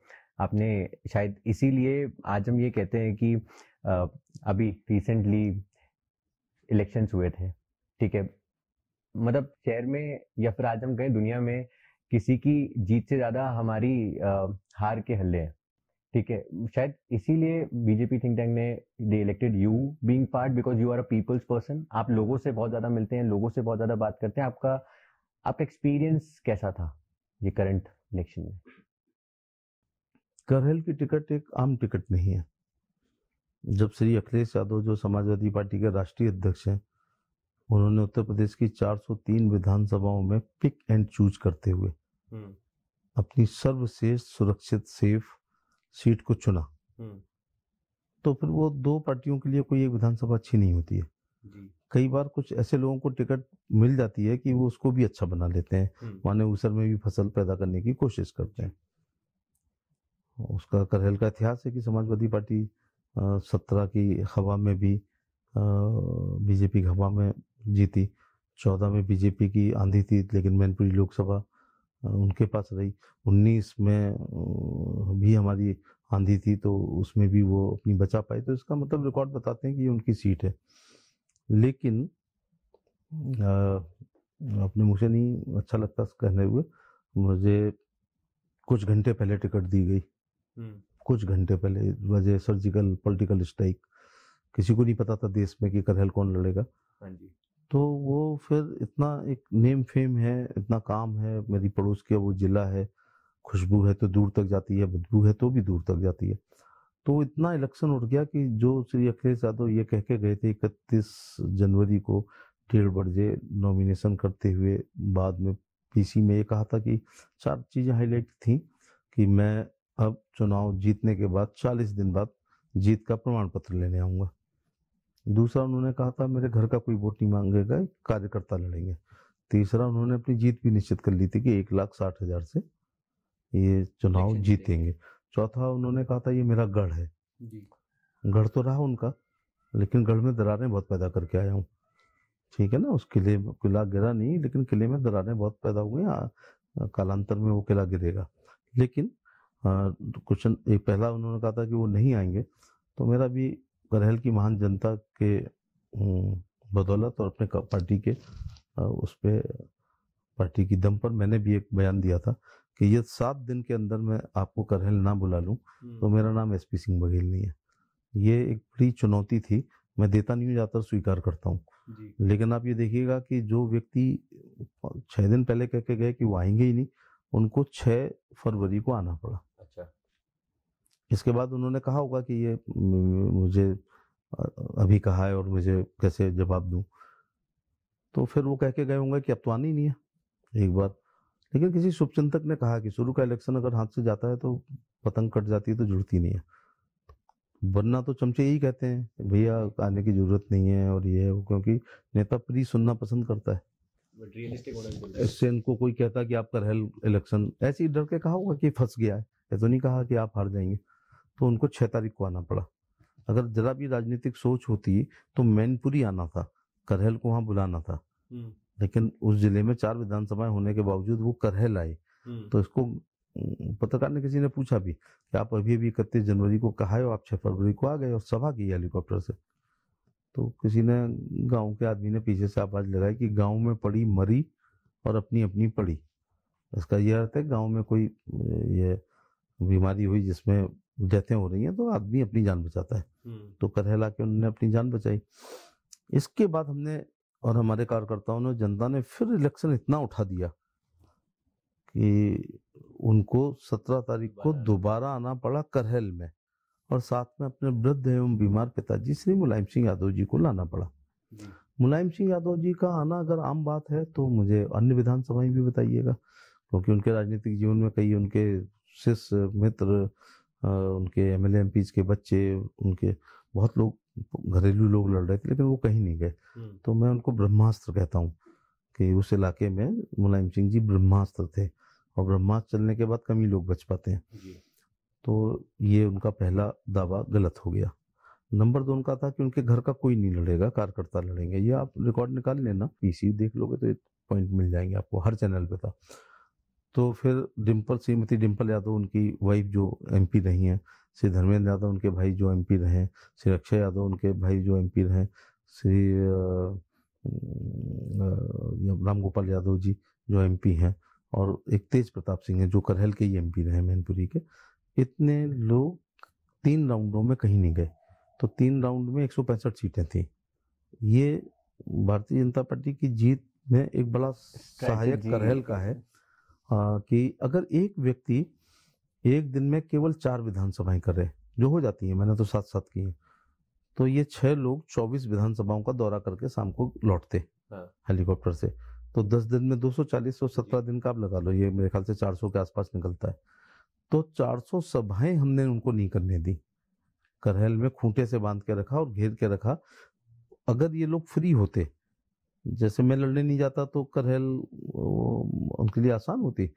आपने शायद इसीलिए आज हम ये कहते हैं कि अभी रिसेंटली इलेक्शंस हुए थे ठीक है मतलब शहर में या फिर आज हम कहें दुनिया में किसी की जीत से ज़्यादा हमारी हार के हल्ले हैं ठीक है शायद इसीलिए बीजेपी थिंक टैंक ने they elected you being part because you are a people's person आप लोगों से बहुत ज्यादा मिलते हैं लोगों से बहुत ज्यादा बात करते हैं आपका आपका एक्सपीरियंस कैसा था ये करंट इलेक्शन में करहल की टिकट एक आम टिकट नहीं है जब श्री अखिलेश यादव जो समाजवादी पार्टी के राष्ट्रीय अध्यक्ष हैं उन्होंने उत्तर प्रदेश की 403 विधानसभाओं में पिक एंड चूज करते हुए हम्म। अपनी सर्वश्रेष्ठ सुरक्षित सेफ सीट को चुना तो फिर वो दो पार्टियों के लिए कोई एक विधानसभा अच्छी नहीं होती है कई बार कुछ ऐसे लोगों को टिकट मिल जाती है कि वो उसको भी अच्छा बना लेते हैं माने उसर में भी फसल पैदा करने की कोशिश करते हैं उसका करहल का इतिहास है कि समाजवादी पार्टी सत्रह की हवा में भी बीजेपी की हवा में जीती चौदह में बीजेपी की आंधी थी लेकिन मैनपुरी लोकसभा उनके पास रही उन्नीस में भी हमारी आंधी थी तो उसमें भी वो अपनी बचा पाई तो इसका मतलब रिकॉर्ड बताते हैं कि उनकी सीट है लेकिन अपने मुझे नहीं अच्छा लगता कहने हुए मुझे कुछ घंटे पहले टिकट दी गई हम्म। कुछ घंटे पहले वजह सर्जिकल पॉलिटिकल स्ट्राइक किसी को नहीं पता था देश में कि करहल कौन लड़ेगा हाँ तो वो फिर इतना एक नेम फेम है इतना काम है मेरी पड़ोस के वो जिला है खुशबू है तो दूर तक जाती है बदबू है तो भी दूर तक जाती है तो इतना इलेक्शन उठ गया कि जो श्री अखिलेश यादव ये कह के गए थे इकतीस जनवरी को डेढ़ बजे नॉमिनेशन करते हुए बाद में पीसी में ये कहा था कि चार चीज़ें हाईलाइट थी कि मैं अब चुनाव जीतने के बाद 40 दिन बाद जीत का प्रमाण पत्र लेने आऊँगा दूसरा उन्होंने कहा था मेरे घर का कोई वोट नहीं मांगेगा कार्यकर्ता लड़ेंगे तीसरा उन्होंने अपनी जीत भी निश्चित कर ली थी कि एक लाख साठ हजार से ये चुनाव जीतेंगे चौथा उन्होंने कहा था ये मेरा गढ़ है गढ़ तो रहा उनका लेकिन गढ़ में दरारें बहुत पैदा करके आया हूँ ठीक है ना उस किले में किला गिरा नहीं लेकिन किले में दरारें बहुत पैदा हुई कालांतर में वो किला गिरेगा लेकिन तो क्वेश्चन पहला उन्होंने कहा था कि वो नहीं आएंगे तो मेरा भी करहल की महान जनता के बदौलत और अपने पार्टी के उस पर पार्टी की दम पर मैंने भी एक बयान दिया था कि ये सात दिन के अंदर मैं आपको करहल ना बुला लूँ तो मेरा नाम एस पी सिंह बघेल नहीं है ये एक बड़ी चुनौती थी मैं देता नहीं हूँ जाकर स्वीकार करता हूँ लेकिन आप ये देखिएगा कि जो व्यक्ति छः दिन पहले कह के गए कि वो आएंगे ही नहीं उनको 6 फरवरी को आना पड़ा इसके बाद उन्होंने कहा होगा कि ये मुझे अभी कहा है और मुझे कैसे जवाब दूं तो फिर वो कह के गए होंगे कि अब तो आने ही नहीं है एक बार लेकिन किसी शुभचिंतक ने कहा कि शुरू का इलेक्शन अगर हाथ से जाता है तो पतंग कट जाती है तो जुड़ती नहीं है वरना तो चमचे यही कहते हैं भैया आने की जरूरत नहीं है और ये है क्योंकि नेता प्री सुनना पसंद करता है इससे इनको कोई कहता कि आप रहल इलेक्शन ऐसे ही डर के कहा होगा कि फंस गया है ऐसा तो नहीं कहा कि आप हार जाएंगे तो उनको छह तारीख को आना पड़ा अगर जरा भी राजनीतिक सोच होती तो मैनपुरी आना था करहल को वहां बुलाना था हम्म। लेकिन उस जिले में चार विधानसभाएं होने के बावजूद वो करहल आए हम्म। तो इसको पत्रकार ने किसी ने पूछा भी कि आप अभी अभी इकतीस जनवरी को कहा है आप छह फरवरी को आ गए और सभा की हेलीकॉप्टर से तो किसी ने गांव के आदमी ने पीछे से आवाज लगाई कि गांव में पड़ी मरी और अपनी अपनी पड़ी इसका यह अर्थ है गांव में कोई ये बीमारी हुई जिसमें डेथें हो रही हैं तो आदमी अपनी जान बचाता है हम्म। तो करहला के उन्होंने अपनी जान बचाई इसके बाद हमने और हमारे कार्यकर्ताओं ने जनता ने फिर इलेक्शन इतना उठा दिया कि उनको सत्रह तारीख को दोबारा आना पड़ा करहल में और साथ में अपने वृद्ध एवं बीमार पिताजी श्री मुलायम सिंह यादव जी को लाना पड़ा मुलायम सिंह यादव जी का आना अगर आम बात है तो मुझे अन्य विधानसभा भी बताइएगा क्योंकि उनके राजनीतिक जीवन में कई उनके शिष्य मित्र उनके एम एल के बच्चे उनके बहुत लोग घरेलू लोग लड़ रहे थे लेकिन वो कहीं नहीं गए हम्म। तो मैं उनको ब्रह्मास्त्र कहता हूँ कि उस इलाके में मुलायम सिंह जी ब्रह्मास्त्र थे और ब्रह्मास्त्र चलने के बाद कम ही लोग बच पाते हैं तो ये उनका पहला दावा गलत हो गया नंबर दो उनका था कि उनके घर का कोई नहीं लड़ेगा कार्यकर्ता लड़ेंगे ये आप रिकॉर्ड निकाल लेना पीसी देख लोगे तो पॉइंट मिल जाएंगे आपको हर चैनल पे था तो फिर डिम्पल श्रीमती डिम्पल यादव उनकी वाइफ जो एमपी रही हैं श्री धर्मेंद्र यादव उनके भाई जो एमपी रहे श्री अक्षय यादव उनके भाई जो एमपी रहे श्री राम गोपाल यादव जी जो एमपी हैं और एक तेज प्रताप सिंह हैं जो करहल के ही एम रहे मैनपुरी के इतने लोग तीन राउंडों में कहीं नहीं गए तो तीन राउंड में एक सीटें थी ये भारतीय जनता पार्टी की जीत में एक बड़ा सहायक करहल का है कि अगर एक व्यक्ति एक दिन में केवल चार विधानसभाएं रहे जो हो जाती है मैंने तो साथ साथ की है तो ये छह लोग चौबीस विधानसभाओं का दौरा करके शाम को लौटते हाँ। हेलीकॉप्टर से तो दस दिन में दो सौ चालीस सत्रह दिन का आप लगा लो ये मेरे ख्याल से चार सौ के आसपास निकलता है तो चार सौ सभाएं हमने उनको नहीं करने दी करहल में खूंटे से बांध के रखा और घेर के रखा अगर ये लोग फ्री होते जैसे मैं लड़ने नहीं जाता तो करहल उनके लिए आसान होती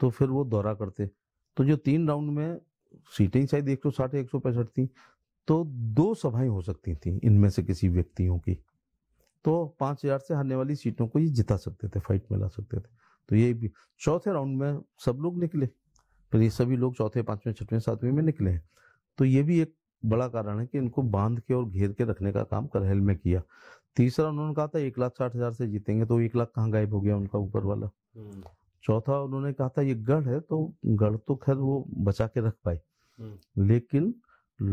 तो फिर वो दौरा करते तो जो तीन राउंड में सीटें शायद एक सौ साठ एक सौ पैंसठ थी तो दो सभाएं हो सकती थी इनमें से किसी व्यक्तियों की तो पांच हजार से हारने वाली सीटों को ये जिता सकते थे फाइट में ला सकते थे तो ये भी चौथे राउंड में सब लोग निकले फिर ये सभी लोग चौथे पांचवें छठवें सातवें में निकले तो ये भी एक बड़ा कारण है कि इनको बांध के और घेर के रखने का काम करहल में किया तीसरा उन्होंने कहा था एक लाख साठ हजार से जीतेंगे तो एक लाख कहाँ गायब हो गया उनका ऊपर वाला हम्म। चौथा उन्होंने कहा था ये गढ़ है तो गढ़ तो खैर वो बचा के रख पाए हम्म। लेकिन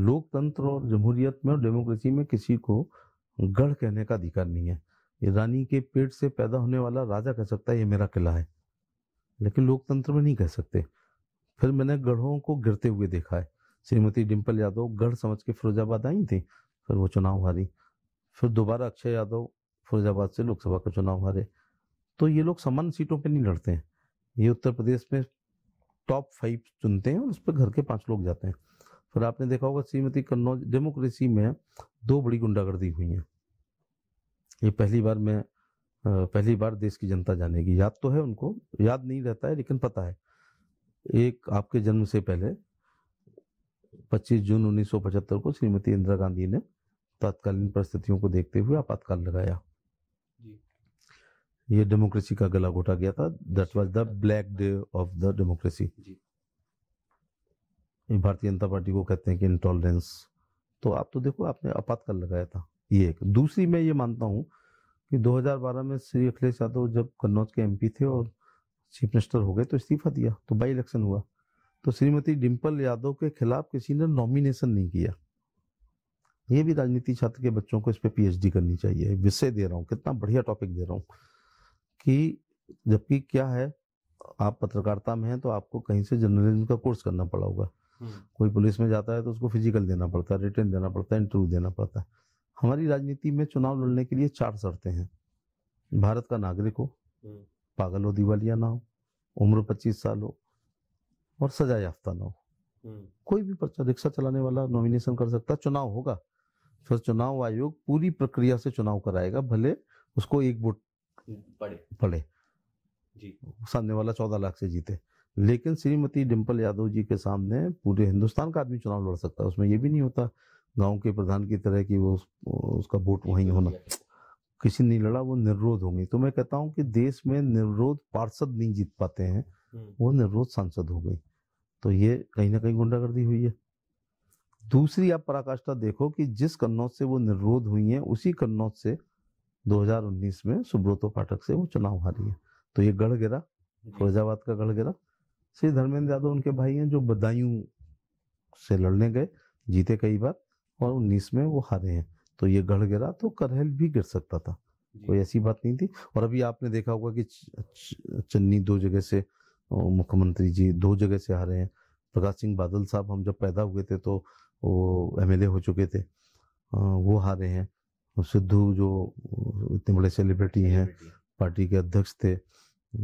लोकतंत्र और जमहूरियत में और डेमोक्रेसी में किसी को गढ़ कहने का अधिकार नहीं है ये रानी के पेट से पैदा होने वाला राजा कह सकता है ये मेरा किला है लेकिन लोकतंत्र में नहीं कह सकते फिर मैंने गढ़ों को गिरते हुए देखा है श्रीमती डिम्पल यादव गढ़ समझ के फिरोजाबाद आई थी फिर वो चुनाव हारी फिर दोबारा अक्षय यादव फरीदाबाद से लोकसभा का चुनाव हारे तो ये लोग समान सीटों पे नहीं लड़ते हैं ये उत्तर प्रदेश में टॉप फाइव चुनते हैं और उस पर घर के पांच लोग जाते हैं फिर आपने देखा होगा श्रीमती कन्नौज डेमोक्रेसी में दो बड़ी गुंडागर्दी हुई है ये पहली बार में पहली बार देश की जनता जानेगी याद तो है उनको याद नहीं रहता है लेकिन पता है एक आपके जन्म से पहले 25 जून 1975 को श्रीमती इंदिरा गांधी ने तत्कालीन परिस्थितियों को देखते हुए आपातकाल लगाया ये डेमोक्रेसी का गला घोटा गया था that was the black day of the democracy Bharatiya Janata party को कहते हैं कि इंटॉलरेंस तो आप तो देखो आपने आपातकाल लगाया था ये एक दूसरी मैं ये मानता हूँ कि 2012 में श्री अखिलेश यादव जब कन्नौज के एमपी थे और चीफ मिनिस्टर हो गए तो इस्तीफा दिया तो बाई इलेक्शन हुआ तो श्रीमती डिम्पल यादव के खिलाफ किसी ने नॉमिनेशन नहीं किया ये भी राजनीति छात्र के बच्चों को इस पर पीएचडी करनी चाहिए विषय दे रहा हूँ कितना बढ़िया टॉपिक दे रहा हूँ कि जबकि क्या है आप पत्रकारिता में हैं तो आपको कहीं से जर्नलिज्म का कोर्स करना पड़ा होगा हम्म। कोई पुलिस में जाता है तो उसको फिजिकल देना पड़ता है रिटर्न देना पड़ता है इंटरव्यू देना पड़ता है हमारी राजनीति में चुनाव लड़ने के लिए चार शर्तें हैं भारत का नागरिक हो हम्म। पागल हो दिवालिया ना हो उम्र पच्चीस साल हो और सजा याफ्ता ना हो हम्म। कोई भी पर्चा रिक्शा चलाने वाला नॉमिनेशन कर सकता है चुनाव होगा फिर चुनाव आयोग पूरी प्रक्रिया से चुनाव कराएगा भले उसको एक वोट पड़े पड़े जी सामने वाला चौदह लाख से जीते लेकिन श्रीमती डिम्पल यादव जी के सामने पूरे हिंदुस्तान का आदमी चुनाव लड़ सकता है उसमें ये भी नहीं होता गांव के प्रधान की तरह की वो उस, उसका वोट वहीं होना किसी ने लड़ा वो निर्रोध होंगे तो मैं कहता हूँ कि देश में निर्रोध पार्षद नहीं जीत पाते हैं हम्म। वो निर्रोध सांसद हो गई तो ये कहीं ना कहीं गुंडागर्दी हुई है दूसरी आप पराकाष्ठा देखो कि जिस कन्नौज से वो निर्रोध हुई है उसी कन्नौज से 2019 में सुब्रतो पाठक से वो चुनाव हारी है तो ये गढ़ गिरा फैजाबाद का गढ़ गिरा श्री धर्मेंद्र यादव उनके भाई हैं जो बदायूं से लड़ने गए जीते कई बार और उन्नीस में वो हारे हैं तो ये गढ़ गिरा तो करहल भी गिर सकता था कोई ऐसी बात नहीं थी और अभी आपने देखा होगा कि चन्नी दो जगह से मुख्यमंत्री जी दो जगह से हारे हैं प्रकाश सिंह बादल साहब हम जब पैदा हुए थे तो वो एम हो चुके थे वो हारे हैं सिद्धू जो इतने बड़े सेलिब्रिटी हैं पार्टी के अध्यक्ष थे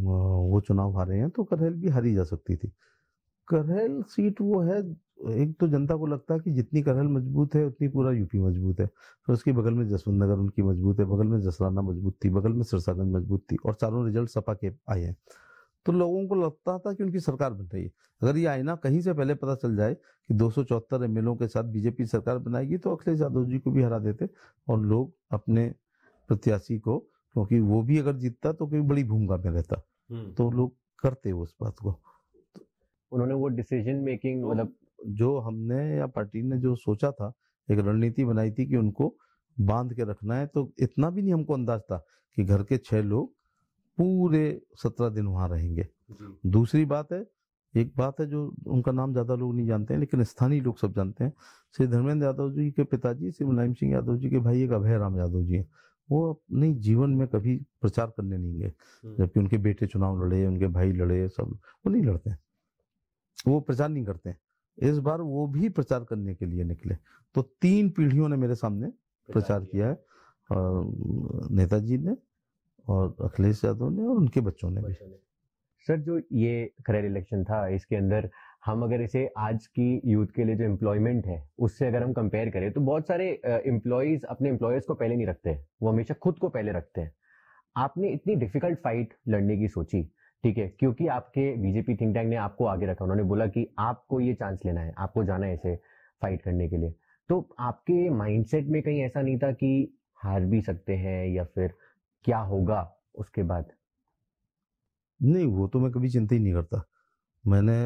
वो चुनाव हारे हैं तो करहल भी हारी जा सकती थी करहल सीट वो है एक तो जनता को लगता है कि जितनी करहल मजबूत है उतनी पूरा यूपी मजबूत है तो उसके बगल में जसवंत नगर उनकी मजबूत है बगल में जसराना मजबूत थी बगल में सिरसागंज मजबूत थी और चारों रिजल्ट सपा के आए हैं तो लोगों को लगता था कि उनकी सरकार बन रही है अगर ये आईना कहीं से पहले पता चल जाए कि दो सौ चौहत्तर एम के साथ बीजेपी सरकार बनाएगी तो अखिलेश यादव जी को भी हरा देते और लोग अपने प्रत्याशी को क्योंकि वो भी अगर जीतता तो कोई बड़ी भूमिका में रहता हम्म। तो लोग करते वो उस बात को तो उन्होंने वो डिसीजन मेकिंग तो मतलब जो हमने या पार्टी ने जो सोचा था एक रणनीति बनाई थी कि उनको बांध के रखना है तो इतना भी नहीं हमको अंदाज था कि घर के छह लोग पूरे सत्रह दिन वहाँ रहेंगे दूसरी बात है एक बात है जो उनका नाम ज्यादा लोग नहीं जानते हैं लेकिन स्थानीय लोग सब जानते हैं श्री धर्मेंद्र यादव जी के पिताजी श्री मुलायम सिंह यादव जी के भाई एक अभय राम यादव जी हैं वो अपने जीवन में कभी प्रचार करने नहीं गए हम्म। जबकि उनके बेटे चुनाव लड़े उनके भाई लड़े सब वो नहीं लड़ते वो प्रचार नहीं करते इस बार वो भी प्रचार करने के लिए निकले तो तीन पीढ़ियों ने मेरे सामने प्रचार किया है और नेताजी ने और अखिलेश यादव ने और उनके बच्चों ने भी सर जो ये करेल इलेक्शन था इसके अंदर हम अगर इसे आज की यूथ के लिए जो एम्प्लॉयमेंट है उससे अगर हम कंपेयर करें तो बहुत सारे एम्प्लॉयज अपने एम्प्लॉयर्स को पहले नहीं रखते वो हमेशा खुद को पहले रखते हैं आपने इतनी डिफिकल्ट फाइट लड़ने की सोची ठीक है क्योंकि आपके बीजेपी थिंक टैंक ने आपको आगे रखा उन्होंने बोला कि आपको ये चांस लेना है आपको जाना है इसे फाइट करने के लिए तो आपके माइंडसेट में कहीं ऐसा नहीं था कि हार भी सकते हैं या फिर क्या होगा उसके बाद नहीं वो तो मैं कभी चिंता ही नहीं करता मैंने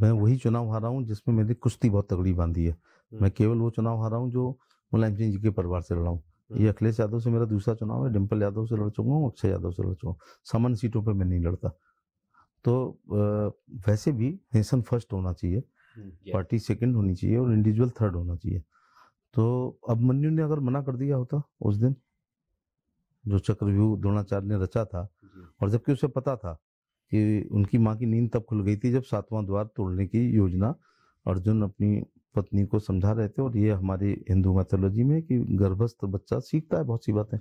मैं वही चुनाव हारा हूँ जिसमें मेरी कुश्ती बहुत तगड़ी बांधी है हम्म। मैं केवल वो चुनाव हारा हूँ जो मुलायम सिंह जी के परिवार से लड़ा हूँ हम्म। ये अखिलेश यादव से मेरा दूसरा चुनाव है डिम्पल यादव से लड़ चुका हूँ अक्षय यादव से लड़ चुका हूँ सामान्य सीटों पर मैं नहीं लड़ता तो वैसे भी नेशन फर्स्ट होना चाहिए हम्म, पार्टी सेकंड होनी चाहिए और इंडिविजुअल थर्ड होना चाहिए तो अब मन्यू ने अगर मना कर दिया होता उस दिन जो चक्रव्यूह द्रोणाचार्य ने रचा था और जबकि उसे पता था कि उनकी माँ की नींद तब खुल गई थी जब सातवां द्वार तोड़ने की योजना अर्जुन अपनी पत्नी को समझा रहे थे और ये हमारी हिंदू मैथोलॉजी में कि गर्भस्थ बच्चा सीखता है बहुत सी बातें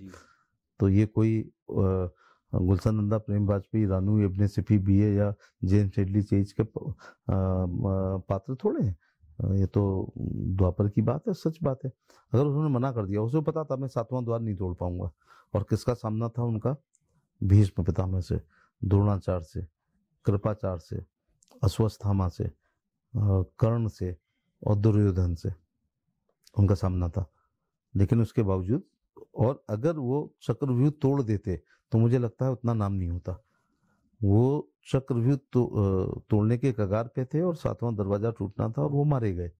तो ये कोई गुलशन नंदा प्रेम वाजपेयी रानू इब्ने सिफी बीए या जेम शेडली चेज के पात्र थोड़े हैं ये तो द्वापर की बात है सच बात है अगर उन्होंने मना कर दिया उसे पता था मैं सातवां द्वार नहीं तोड़ पाऊंगा और किसका सामना था उनका भीष्म पितामह से द्रोणाचार्य से कृपाचार्य से अश्वस्थामा से कर्ण से और दुर्योधन से उनका सामना था लेकिन उसके बावजूद और अगर वो चक्रव्यूह तोड़ देते तो मुझे लगता है उतना नाम नहीं होता वो चक्रव्यूह तो, तोड़ने के कगार पे थे और सातवां दरवाजा टूटना था और वो मारे गए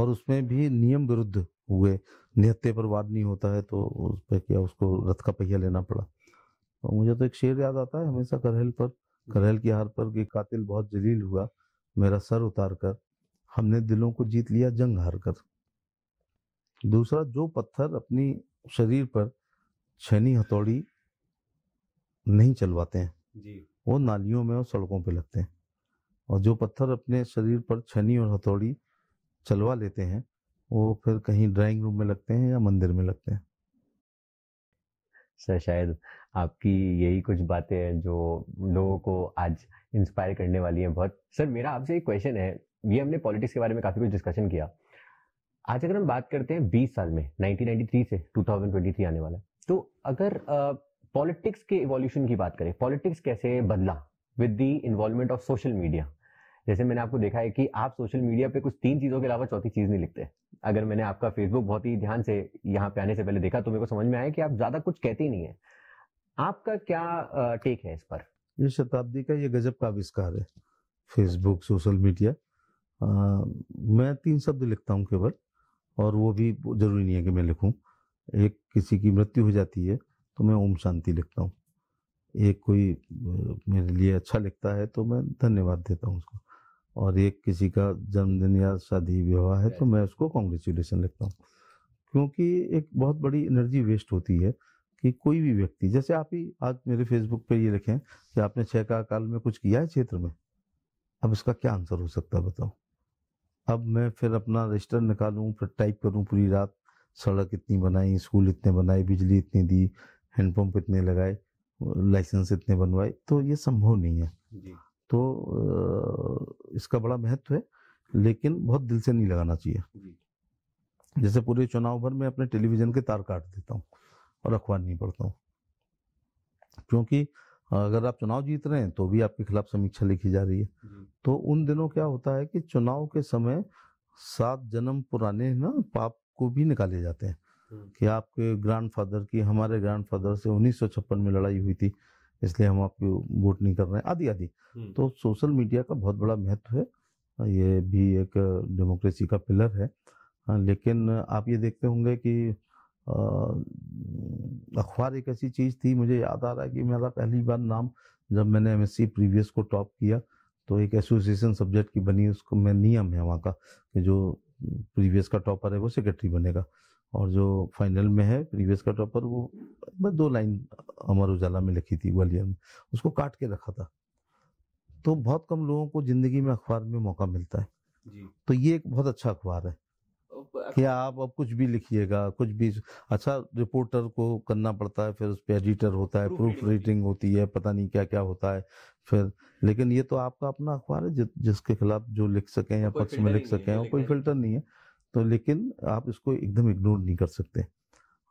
और उसमें भी नियम विरुद्ध हुए निहत्ते पर वाद नहीं होता है तो उस पर क्या उसको रथ का पहिया लेना पड़ा और मुझे तो एक शेर याद आता है हमेशा करहल पर करहल की हार पर कि कातिल बहुत जलील हुआ मेरा सर उतार कर हमने दिलों को जीत लिया जंग हार कर दूसरा जो पत्थर अपनी शरीर पर छनी हथौड़ी नहीं चलवाते हैं जी। वो नालियों में और सड़कों पर लगते हैं और जो पत्थर अपने शरीर पर छनी और हथौड़ी चलवा लेते हैं वो फिर कहीं ड्राइंग रूम में लगते हैं या मंदिर में लगते हैं सर शायद आपकी यही कुछ बातें हैं जो लोगों को आज इंस्पायर करने वाली हैं बहुत सर मेरा आपसे एक क्वेश्चन है ये हमने पॉलिटिक्स के बारे में काफ़ी कुछ डिस्कशन किया आज अगर हम बात करते हैं 20 साल में 1993 से 2023 आने वाला तो अगर पॉलिटिक्स के इवोल्यूशन की बात करें पॉलिटिक्स कैसे बदला with the involvement of social media जैसे मैंने आपको देखा है कि आप सोशल मीडिया पे कुछ तीन चीजों के अलावा चौथी चीज नहीं लिखते अगर मैंने आपका फेसबुक बहुत ही ध्यान से यहाँ पे आने से पहले देखा तो मेरे को समझ में आया कि आप ज्यादा कुछ कहते ही नहीं है आपका क्या टेक है इस पर ये शताब्दी का ये गजब का आविष्कार है फेसबुक सोशल मीडिया आ, मैं तीन शब्द लिखता हूँ केवल और वो भी जरूरी नहीं है कि मैं लिखूँ एक किसी की मृत्यु हो जाती है तो मैं ओम शांति लिखता हूँ एक कोई मेरे लिए अच्छा लिखता है तो मैं धन्यवाद देता हूँ उसको और ये किसी का जन्मदिन या शादी विवाह है तो मैं उसको कॉन्ग्रेचुलेसन लिखता हूँ क्योंकि एक बहुत बड़ी एनर्जी वेस्ट होती है कि कोई भी व्यक्ति जैसे आप ही आज मेरे फेसबुक पे ये लिखें कि आपने छः का काल में कुछ किया है क्षेत्र में अब इसका क्या आंसर हो सकता है बताओ अब मैं फिर अपना रजिस्टर निकालूँ फिर टाइप करूँ पूरी रात सड़क इतनी बनाई स्कूल इतने बनाए बिजली इतनी दी हैंडपम्प इतने लगाए लाइसेंस इतने बनवाए तो ये संभव नहीं है तो इसका बड़ा महत्व है लेकिन बहुत दिल से नहीं लगाना चाहिए जैसे पूरे चुनाव भर में अपने टेलीविजन के तार काट देता हूँ और अखबार नहीं पढ़ता हूँ क्योंकि अगर आप चुनाव जीत रहे हैं तो भी आपके खिलाफ समीक्षा लिखी जा रही है तो उन दिनों क्या होता है कि चुनाव के समय सात जन्म पुराने ना पाप को भी निकाले जाते हैं हम्म। कि आपके ग्रैंडफादर की हमारे ग्रैंडफादर से उन्नीस में लड़ाई हुई थी इसलिए हम आपको वोट नहीं कर रहे हैं आदि आदि हम्म। तो सोशल मीडिया का बहुत बड़ा महत्व है हाँ, ये भी एक डेमोक्रेसी का पिलर है हाँ, लेकिन आप ये देखते होंगे कि अखबार एक ऐसी चीज़ थी मुझे याद आ रहा है कि मेरा पहली बार नाम जब मैंने एम एस प्रीवियस को टॉप किया तो एक एसोसिएशन सब्जेक्ट की बनी उसको मैं नियम है वहाँ का कि जो प्रीवियस का टॉपर है वो सेक्रेटरी बनेगा और जो फाइनल में है प्रीवियस का टॉपर वो बस दो लाइन अमर उजाला में लिखी थी ग्वालियर में उसको काट के रखा था तो बहुत कम लोगों को जिंदगी में अखबार में मौका मिलता है जी। तो ये एक बहुत अच्छा अखबार है कि आप अब कुछ भी लिखिएगा कुछ भी अच्छा रिपोर्टर को करना पड़ता है फिर उस पर एडिटर होता है प्रूफ रीडिंग होती है पता नहीं क्या क्या होता है फिर लेकिन ये तो आपका अपना अखबार है जिसके खिलाफ जो लिख सकें या पक्ष में लिख सकें कोई फिल्टर नहीं है तो लेकिन आप इसको एकदम इग्नोर नहीं कर सकते आ,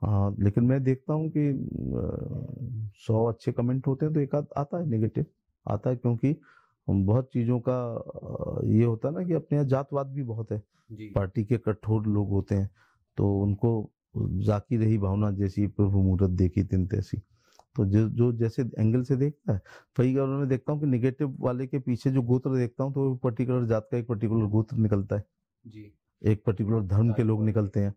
हाँ, लेकिन मैं देखता हूँ कि सौ अच्छे कमेंट होते हैं तो एक आध आता है नेगेटिव आता है क्योंकि बहुत चीज़ों का ये होता है ना कि अपने यहाँ जातवाद भी बहुत है पार्टी के कठोर लोग होते हैं तो उनको जाकी रही भावना जैसी प्रभु मुहूर्त देखी तिन तैसी तो जो जो जैसे एंगल से देखता है कई बार मैं देखता हूँ कि निगेटिव वाले के पीछे जो गोत्र देखता हूँ तो पर्टिकुलर जात का एक पर्टिकुलर गोत्र निकलता है जी एक पर्टिकुलर हाँ, धर्म हाँ, के लोग हाँ। निकलते हैं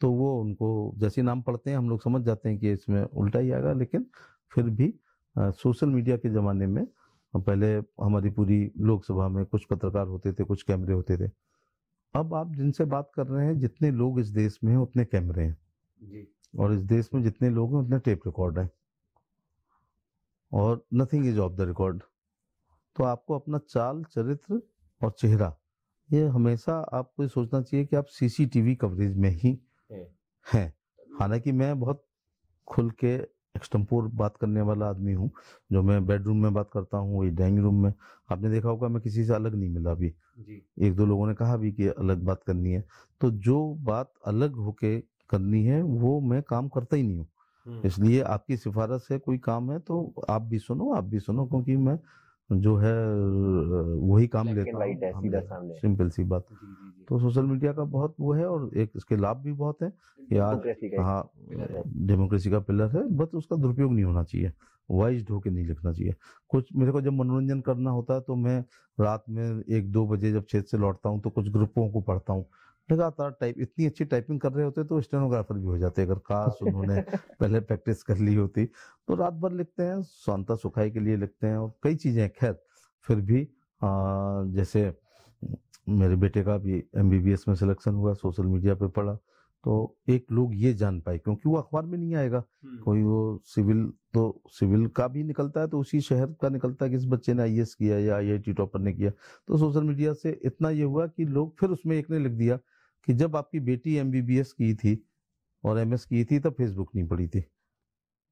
तो वो उनको जैसे नाम पढ़ते हैं हम लोग समझ जाते हैं कि इसमें उल्टा ही आएगा लेकिन फिर भी आ, सोशल मीडिया के ज़माने में पहले हमारी पूरी लोकसभा में कुछ पत्रकार होते थे कुछ कैमरे होते थे अब आप जिनसे बात कर रहे हैं जितने लोग इस देश में हैं उतने कैमरे हैं और इस देश में जितने लोग हैं उतने टेप रिकॉर्ड हैं और nothing is off the record तो आपको अपना चाल चरित्र और चेहरा ये हमेशा आपको सोचना चाहिए कि आप सीसीटीवी कवरेज में ही हैं हालांकि मैं बहुत खुल के एक्सटम्पोर बात करने वाला आदमी हूँ जो मैं बेडरूम में बात करता हूँ वही ड्राइंग रूम में आपने देखा होगा मैं किसी से अलग नहीं मिला अभी एक दो लोगों ने कहा भी कि अलग बात करनी है तो जो बात अलग होके करनी है वो मैं काम करता ही नहीं हूँ हम्म। इसलिए आपकी सिफारिश से कोई काम है तो आप भी सुनो आप भी सुनो क्योंकि मैं जो है वही काम लेता हूँ हाँ, सिंपल सी बात तो सोशल मीडिया का बहुत वो है और एक इसके लाभ भी बहुत है कि आज हाँ डेमोक्रेसी का पिलर है बस उसका दुरुपयोग नहीं होना चाहिए वॉइस होके नहीं लिखना चाहिए कुछ मेरे को जब मनोरंजन करना होता है तो मैं रात में एक दो बजे जब क्षेत्र से लौटता हूँ तो कुछ ग्रुपों को पढ़ता हूँ लगातार टाइप इतनी अच्छी टाइपिंग कर रहे होते तो स्टेनोग्राफर भी हो जाते अगर काश उन्होंने पहले प्रैक्टिस कर ली होती तो रात भर लिखते हैं शांता सुखाई के लिए लिखते हैं और कई चीजें खैर फिर भी आ, जैसे मेरे बेटे का भी एम में सिलेक्शन हुआ सोशल मीडिया पे पढ़ा तो एक लोग ये जान पाए क्योंकि वो अखबार में नहीं आएगा हम्म। कोई वो सिविल तो सिविल का भी निकलता है तो उसी शहर का निकलता है कि इस बच्चे ने आई किया या आई टॉपर ने किया तो सोशल मीडिया से इतना ये हुआ कि लोग फिर उसमें एक ने लिख दिया कि जब आपकी बेटी एम की थी और एम की थी तब फेसबुक नहीं पड़ी थी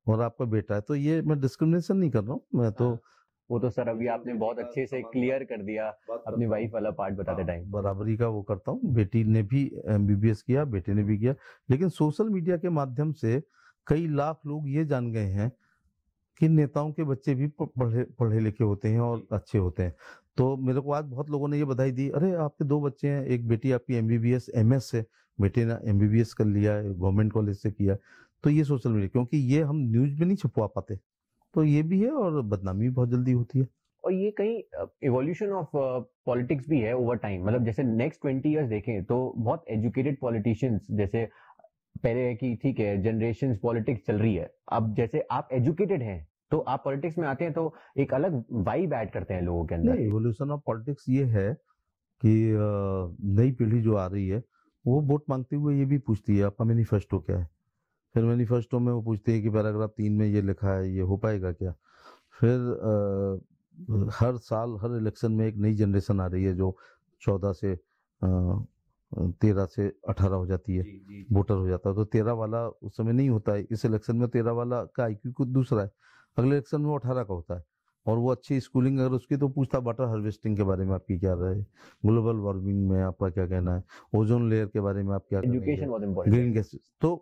और आपका बेटा है तो ये मैं डिस्क्रिमिनेशन नहीं कर रहा हूँ मैं तो हाँ। वो तो सर अभी आपने बहुत अच्छे से क्लियर कर दिया अपनी वाइफ वाला पार्ट बताते टाइम हाँ, बराबरी का वो करता हूँ बेटी ने भी एम किया बेटे ने भी किया लेकिन सोशल मीडिया के माध्यम से कई लाख लोग ये जान गए हैं कि नेताओं के बच्चे भी पढ़े पढ़े लिखे होते हैं और अच्छे होते हैं तो मेरे को आज बहुत लोगों ने ये बधाई दी अरे आपके दो बच्चे हैं एक बेटी आपकी M B B S M S से बेटे ने एम बी बी एस कर लिया है गवर्नमेंट कॉलेज से किया तो ये सोशल मीडिया क्योंकि ये हम न्यूज में नहीं छपवा पाते तो ये भी है और बदनामी भी बहुत जल्दी होती है और ये कहीं इवोल्यूशन ऑफ पॉलिटिक्स भी है ओवर टाइम मतलब जैसे नेक्स्ट ट्वेंटी ईयर्स देखें तो बहुत एजुकेटेड पॉलिटिशियंस जैसे पहले है कि ठीक है जनरेशन पॉलिटिक्स चल रही है अब जैसे आप एजुकेटेड हैं तो आप पॉलिटिक्स में आते हैं तो एक अलग वाइब ऐड करते हैं लोगों के अंदर रिवोल्यूशन ऑफ पॉलिटिक्स ये है कि नई पीढ़ी जो आ रही है वो वोट मांगते हुए ये भी पूछती है आपका मैनिफेस्टो क्या है फिर मैनिफेस्टो में वो पूछते हैं कि पैराग्राफ तीन में ये लिखा है ये हो पाएगा क्या फिर आ, हर साल हर इलेक्शन में एक नई जनरेशन आ रही है जो चौदह से तेरह से अठारह हो जाती है वोटर हो जाता है तो तेरह वाला उस समय नहीं होता है इस इलेक्शन में तेरह वाला का आई कुछ दूसरा है अगले इलेक्शन में वो अठारह का होता है और वो अच्छी स्कूलिंग अगर उसकी तो पूछता वाटर हार्वेस्टिंग के बारे में आपकी क्या राय है ग्लोबल वार्मिंग में आपका क्या कहना है ओजोन लेयर के बारे में आप क्या एजुकेशन ग्रीन गैसेस तो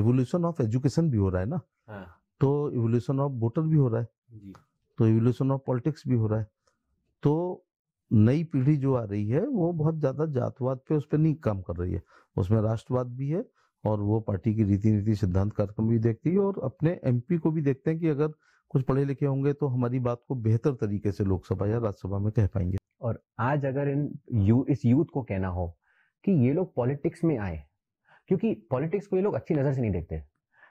एवोल्यूशन ऑफ एजुकेशन भी हो रहा है ना हाँ। तो एवोल्यूशन ऑफ वोटर भी हो रहा है तो एवोल्यूशन ऑफ पॉलिटिक्स भी हो रहा है तो नई पीढ़ी जो आ रही है वो बहुत ज्यादा जातवाद पे उस पर नहीं काम कर रही है उसमें राष्ट्रवाद भी है और वो पार्टी की रीति नीति सिद्धांत कार्यक्रम भी देखती है और अपने एमपी को भी देखते हैं कि अगर कुछ पढ़े लिखे होंगे तो हमारी बात को बेहतर तरीके से लोकसभा या राज्यसभा में कह पाएंगे और आज अगर इन यू इस यूथ को कहना हो कि ये लोग पॉलिटिक्स में आए क्योंकि पॉलिटिक्स को ये लोग अच्छी नज़र से नहीं देखते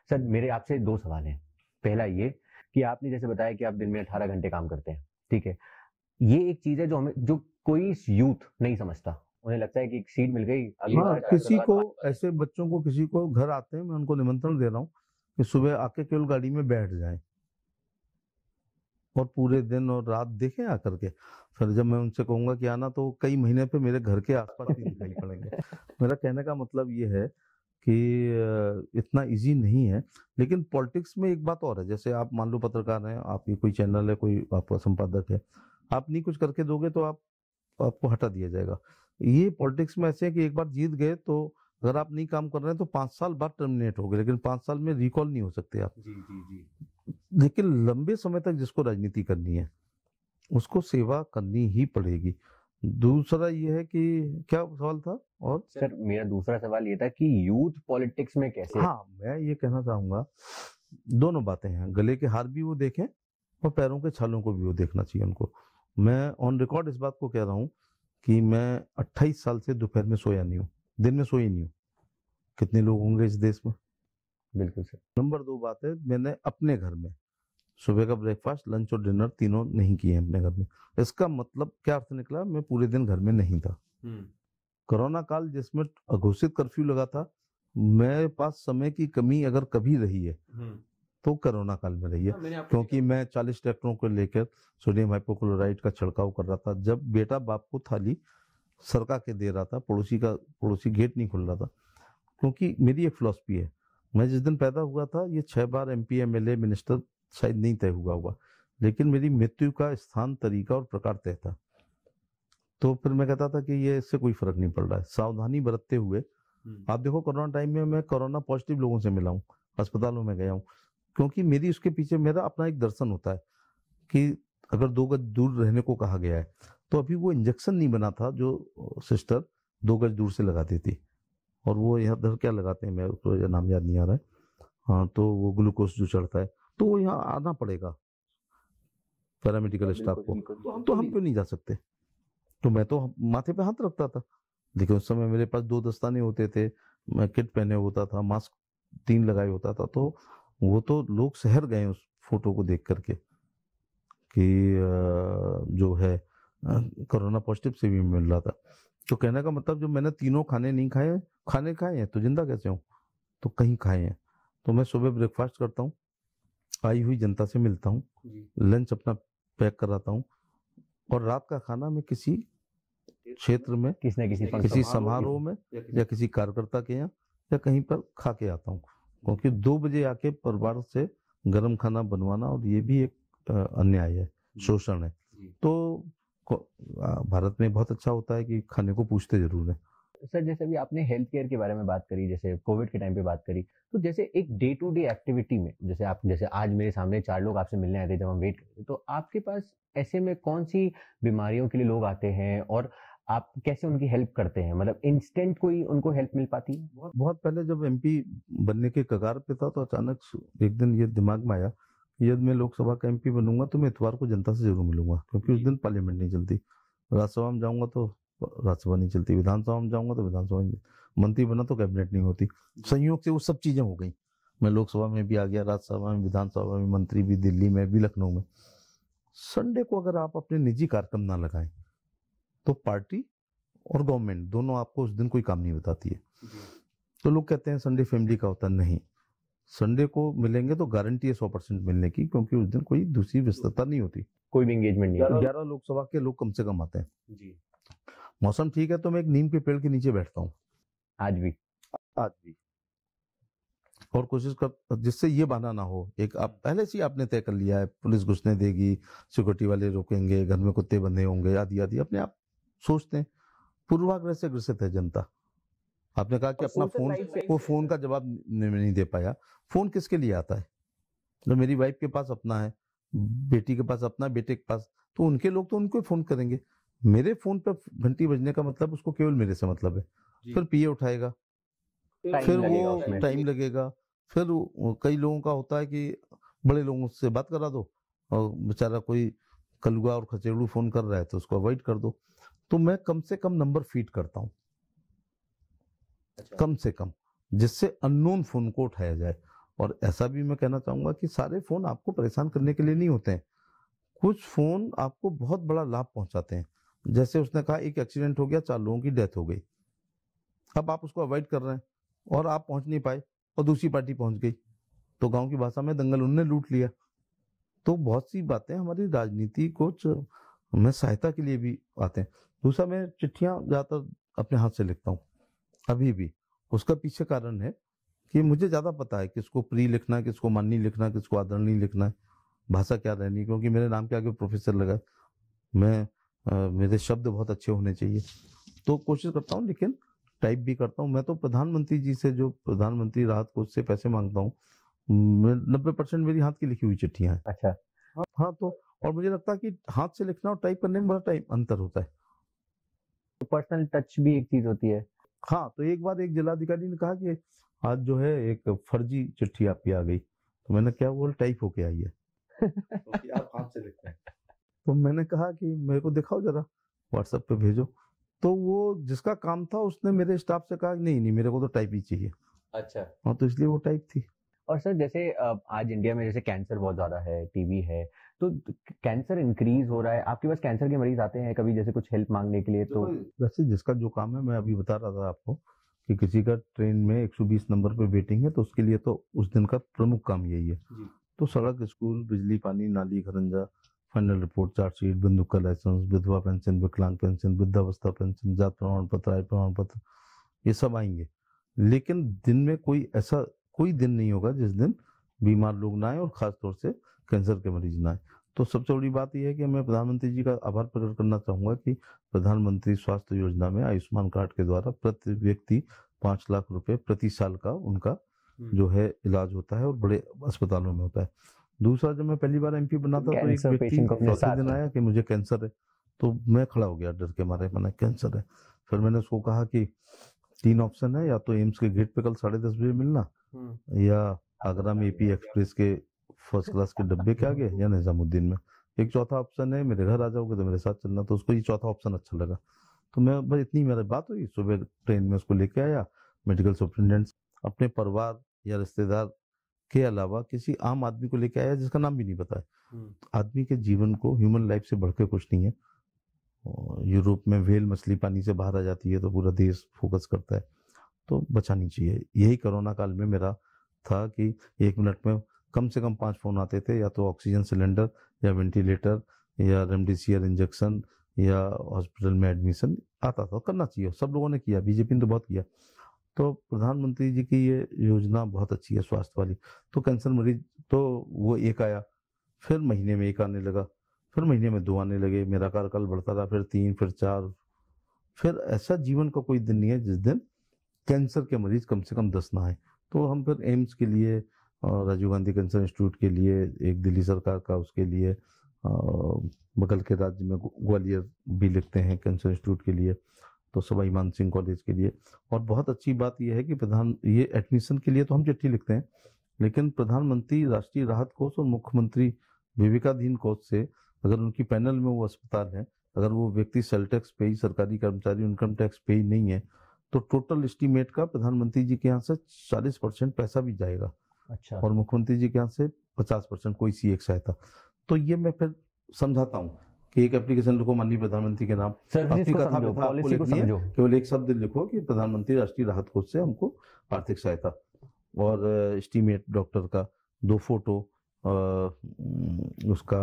सर मेरे आपसे दो सवाल हैं पहला ये कि आपने जैसे बताया कि आप दिन में अठारह घंटे काम करते हैं ठीक है ये एक चीज़ है जो हमें जो कोई यूथ नहीं समझता उन्हें लगता है कि एक सीट मिल गई हाँ, किसी को ऐसे बच्चों को किसी को घर आते हैं मैं उनको निमंत्रण दे रहा हूँ कि सुबह आके केवल गाड़ी में बैठ जाए और पूरे दिन और रात देखे आकर के फिर जब मैं उनसे कहूंगा कि आना तो कई महीने पे मेरे घर के आसपास ही दिखाई पड़ेंगे मेरा कहने का मतलब ये है कि इतना इजी नहीं है लेकिन पॉलिटिक्स में एक बात और है जैसे आप मान लो पत्रकार हैं आपकी कोई चैनल है कोई आपका संपादक है आप नहीं कुछ करके दोगे तो आप आपको हटा दिया जाएगा ये पॉलिटिक्स में ऐसे है कि एक बार जीत गए तो अगर आप नहीं काम कर रहे हैं तो पांच साल बाद टर्मिनेट हो गए लेकिन पांच साल में रिकॉल नहीं हो सकते आप जी जी जी लेकिन लंबे समय तक जिसको राजनीति करनी है उसको सेवा करनी ही पड़ेगी दूसरा ये है कि क्या सवाल था और सर मेरा दूसरा सवाल ये था कि यूथ पॉलिटिक्स में कैसे हाँ मैं ये कहना चाहूंगा दोनों बातें हैं गले के हार भी वो देखें और पैरों के छालों को भी वो देखना चाहिए उनको मैं ऑन रिकॉर्ड इस बात को कह रहा हूँ कि मैं 28 साल से दोपहर में सोया नहीं हूँ दिन में सोई नहीं हूँ कितने लोग होंगे इस देश में बिल्कुल सर नंबर दो बात है मैंने अपने घर में सुबह का ब्रेकफास्ट लंच और डिनर तीनों नहीं किए अपने घर में इसका मतलब क्या अर्थ निकला मैं पूरे दिन घर में नहीं था हम्म। कोरोना काल जिसमें अघोषित कर्फ्यू लगा था मेरे पास समय की कमी अगर कभी रही है हम्म। तो कोरोना काल में रही है हाँ, क्योंकि मैं चालीस ट्रैक्टरों को लेकर सोडियम हाइपोक्लोराइड का छिड़काव कर रहा था जब बेटा बाप को थाली सरका के दे रहा था पड़ोसी का पड़ोसी गेट नहीं खुल रहा था क्योंकि मेरी एक फिलोसफी है मैं जिस दिन पैदा हुआ था ये छह बार एम पी मिनिस्टर शायद नहीं तय हुआ हुआ लेकिन मेरी मृत्यु का स्थान तरीका और प्रकार तय था तो फिर मैं कहता था कि ये इससे कोई फर्क नहीं पड़ रहा है सावधानी बरतते हुए हम्म। आप देखो कोरोना टाइम में मैं कोरोना पॉजिटिव लोगों से मिला हूँ अस्पतालों में गया हूँ क्योंकि मेरी उसके पीछे मेरा अपना एक दर्शन होता है कि अगर दो गज दूर रहने को कहा गया है तो अभी वो इंजेक्शन नहीं बना था जो सिस्टर दो गज दूर से लगाती थी और वो यहाँ दर क्या लगाते हैं मैं उसको नाम याद नहीं आ रहा है हाँ तो वो ग्लूकोज जो चढ़ता है तो वो यहाँ आना पड़ेगा पैरामेडिकल हाँ, स्टाफ को तो, तो हम क्यों तो नहीं जा सकते तो मैं तो माथे पे हाथ रखता था लेकिन उस समय मेरे पास दो दस्ताने होते थे मैं किट पहने होता था मास्क तीन लगाए होता था तो वो तो लोग शहर गए उस फोटो को देख करके कि जो है कोरोना पॉजिटिव से भी मिल रहा था तो कहने का मतलब जो मैंने तीनों खाने नहीं खाए खाने खाए हैं तो जिंदा कैसे हूँ तो कहीं खाए हैं तो मैं सुबह ब्रेकफास्ट करता हूँ आई हुई जनता से मिलता हूँ लंच अपना पैक कराता हूँ और रात का खाना मैं किसी क्षेत्र में किसी किसी किसी समारोह में या किसी कार्यकर्ता के यहाँ या कहीं पर खा के आता हूँ क्योंकि दो बजे आके परिवार से गर्म खाना बनवाना और ये भी एक अन्याय है शोषण है तो भारत में बहुत अच्छा होता है कि खाने को पूछते जरूर है सर जैसे अभी आपने हेल्थ केयर के बारे में बात करी जैसे कोविड के टाइम पे बात करी तो जैसे एक डे टू डे एक्टिविटी में जैसे आप जैसे आज मेरे सामने चार लोग आपसे मिलने आए थे जब हम वेट करते तो आपके पास ऐसे में कौन सी बीमारियों के लिए लोग आते हैं और आप कैसे उनकी हेल्प करते हैं मतलब इंस्टेंट कोई उनको हेल्प मिल पाती है बहुत बहुत पहले जब एमपी बनने के कगार पे था तो अचानक एक दिन ये दिमाग में आया यदि मैं लोकसभा का एमपी बनूंगा तो मैं इतवार को जनता से जरूर मिलूंगा क्योंकि उस दिन पार्लियामेंट नहीं चलती राज्यसभा में जाऊंगा तो राज्यसभा नहीं चलती विधानसभा में जाऊंगा तो विधानसभा नहीं मंत्री बना तो कैबिनेट नहीं होती संयोग से वो सब चीज़ें हो गई मैं लोकसभा में भी आ गया राज्यसभा में विधानसभा में मंत्री भी दिल्ली में भी लखनऊ में संडे को अगर आप अपने निजी कार्यक्रम ना लगाएं तो पार्टी और गवर्नमेंट दोनों आपको उस दिन कोई काम नहीं बताती है तो लोग कहते हैं संडे फैमिली का होता नहीं संडे को मिलेंगे तो गारंटी है सौ परसेंट मिलने की क्योंकि उस दिन कोई दूसरी व्यस्तता नहीं होती कोई भी एंगेजमेंट नहीं ग्यारह लोकसभा के लोग कम से कम आते हैं मौसम ठीक है तो मैं एक नीम के पेड़ के नीचे बैठता हूँ आज भी आज भी और कोशिश कर जिससे ये बहाना ना हो एक आप पहले से आपने तय कर लिया है पुलिस घुसने देगी सिक्योरिटी वाले रोकेंगे घर में कुत्ते बंधे होंगे आदि आदि अपने आप सोचते हैं पूर्वाग्रह से ग्रसित है जनता आपने कहा कि अपना फोन वो फोन का जवाब नहीं दे पाया फोन किसके लिए आता है तो मेरी वाइफ के पास अपना है बेटी के पास अपना बेटे के पास तो उनके लोग तो उनको फोन करेंगे मेरे फोन पर घंटी बजने का मतलब उसको केवल मेरे से मतलब है फिर पीए उठाएगा फिर वो टाइम लगेगा फिर कई लोगों का होता है कि बड़े लोगों से बात करा दो और बेचारा कोई कलुआ और खचेड़ू फोन कर रहा है तो उसको अवॉइड कर दो तो मैं कम से कम नंबर फीड करता हूँ अच्छा। कम से कम जिससे अननोन फोन को उठाया जाए और ऐसा भी मैं कहना चाहूंगा कि सारे फोन आपको परेशान करने के लिए नहीं होते हैं कुछ फोन आपको बहुत बड़ा लाभ पहुंचाते हैं जैसे उसने कहा एक एक्सीडेंट हो गया चार लोगों की डेथ हो गई अब आप उसको अवॉइड कर रहे हैं और आप पहुंच नहीं पाए और दूसरी पार्टी पहुंच गई तो गांव की भाषा में दंगल उनने लूट लिया तो बहुत सी बातें हमारी राजनीति को हमें सहायता के लिए भी आते हैं दूसरा मैं चिट्ठियाँ ज़्यादातर अपने हाथ से लिखता हूँ अभी भी उसका पीछे कारण है कि मुझे ज़्यादा पता है किसको प्री लिखना है किसको माननी लिखना है किसको आदरणीय लिखना है भाषा क्या रहनी क्योंकि मेरे नाम के आगे प्रोफेसर लगा मैं आ, मेरे शब्द बहुत अच्छे होने चाहिए तो कोशिश करता हूँ लेकिन टाइप भी करता हूँ मैं तो प्रधानमंत्री जी से जो प्रधानमंत्री राहत कोष से पैसे मांगता हूँ नब्बे परसेंट मेरी हाथ की लिखी हुई चिट्ठियाँ हैं अच्छा हाँ तो और मुझे लगता है कि हाथ से लिखना और टाइप करने में बड़ा टाइम अंतर होता है पर्सनल टच भी एक चीज होती है हाँ तो एक बार एक जिलाधिकारी ने कहा कि आज जो है एक फर्जी चिट्ठी आपकी आ गई तो मैंने क्या बोल टाइप होके आई है तो आप हाथ से लिखते हैं तो मैंने कहा कि मेरे को दिखाओ जरा व्हाट्सएप पे भेजो तो वो जिसका काम था उसने मेरे स्टाफ से कहा नहीं नहीं मेरे को तो टाइप ही चाहिए अच्छा हाँ तो इसलिए वो टाइप थी और सर जैसे आज इंडिया में जैसे कैंसर बहुत ज्यादा है टीबी है तो कैंसर इंक्रीज हो रहा है आपके पास कैंसर के मरीज आते हैं कभी जैसे कुछ हेल्प मांगने के लिए तो वैसे जिसका जो काम है मैं अभी बता रहा था आपको कि किसी का ट्रेन में 120 नंबर पे वेटिंग है तो उसके लिए तो उस दिन का प्रमुख काम यही है तो सड़क स्कूल बिजली पानी नाली खरंजा फाइनल रिपोर्ट चार्जशीट बंदूक का लाइसेंस विधवा पेंशन विकलांग पेंशन वृद्धावस्था पेंशन जात प्रमाण पत्र आय प्रमाण पत्र ये सब आएंगे लेकिन दिन में कोई ऐसा कोई दिन नहीं होगा जिस दिन बीमार लोग ना आए और खासतौर से कैंसर के मरीज ना आए तो सबसे बड़ी बात यह है कि मैं प्रधानमंत्री जी का आभार प्रकट करना चाहूंगा कि प्रधानमंत्री स्वास्थ्य योजना में आयुष्मान कार्ड के द्वारा प्रति व्यक्ति पांच लाख रुपए प्रति साल का उनका हम्म। जो है इलाज होता है और बड़े अस्पतालों में होता है दूसरा जब मैं पहली बार एम बना था तो एक व्यक्ति दिन आया कि मुझे कैंसर है तो मैं खड़ा हो गया डर के मारे मैंने कैंसर है फिर मैंने उसको कहा कि तीन ऑप्शन है या तो एम्स के गेट पे कल साढ़े दस बजे मिलना हम्म। या आगरा में एपी एक्सप्रेस के फर्स्ट क्लास के डब्बे के आगे या निजामुद्दीन में एक चौथा ऑप्शन है मेरे घर आ जाओगे तो मेरे साथ चलना तो उसको ये चौथा ऑप्शन अच्छा लगा तो मैं बस इतनी मेरी बात हुई सुबह ट्रेन में उसको लेके आया मेडिकल सुप्रिटेंडेंट अपने परिवार या रिश्तेदार के अलावा किसी आम आदमी को लेके आया जिसका नाम भी नहीं पता है हम्म। आदमी के जीवन को ह्यूमन लाइफ से बढ़कर कुछ नहीं है यूरोप में वेल मछली पानी से बाहर आ जाती है तो पूरा देश फोकस करता है तो बचानी चाहिए यही कोरोना काल में मेरा था कि एक मिनट में कम से कम पांच फोन आते थे या तो ऑक्सीजन सिलेंडर या वेंटिलेटर या रेमडेसिविर इंजेक्शन या हॉस्पिटल में एडमिशन आता था करना चाहिए सब लोगों ने किया बीजेपी ने तो बहुत किया तो प्रधानमंत्री जी की ये योजना बहुत अच्छी है स्वास्थ्य वाली तो कैंसर मरीज तो वो एक आया फिर महीने में एक आने लगा फिर महीने में दो आने लगे मेरा कार्यकाल बढ़ता रहा फिर तीन फिर चार फिर ऐसा जीवन का कोई दिन नहीं है जिस दिन कैंसर के मरीज कम से कम दस ना आए तो हम फिर एम्स के लिए और राजीव गांधी कैंसर इंस्टीट्यूट के लिए एक दिल्ली सरकार का उसके लिए बगल के राज्य में ग्वालियर भी लिखते हैं कैंसर इंस्टीट्यूट के लिए तो सवाई मान सिंह कॉलेज के लिए और बहुत अच्छी बात यह है कि प्रधान ये एडमिशन के लिए तो हम चिट्ठी लिखते हैं लेकिन प्रधानमंत्री राष्ट्रीय राहत कोष और मुख्यमंत्री विवेकाधीन कोष से अगर उनकी पैनल में वो अस्पताल है अगर वो व्यक्ति सेल टैक्स पे ही सरकारी कर्मचारी इनकम टैक्स पे ही नहीं है तो टोटल एस्टीमेट का प्रधानमंत्री जी के यहाँ से चालीस परसेंट पैसा भी जाएगा अच्छा और मुख्यमंत्री जी के यहाँ से पचास परसेंट कोई सी एक सहायता तो ये मैं फिर समझाता हूँ कि एक एप्लीकेशन लिखो माननीय प्रधानमंत्री के नाम अपनी कथा में आपको लिखनी केवल एक शब्द लिखो कि प्रधानमंत्री राष्ट्रीय राहत कोष से हमको आर्थिक सहायता और एस्टीमेट डॉक्टर का दो फोटो उसका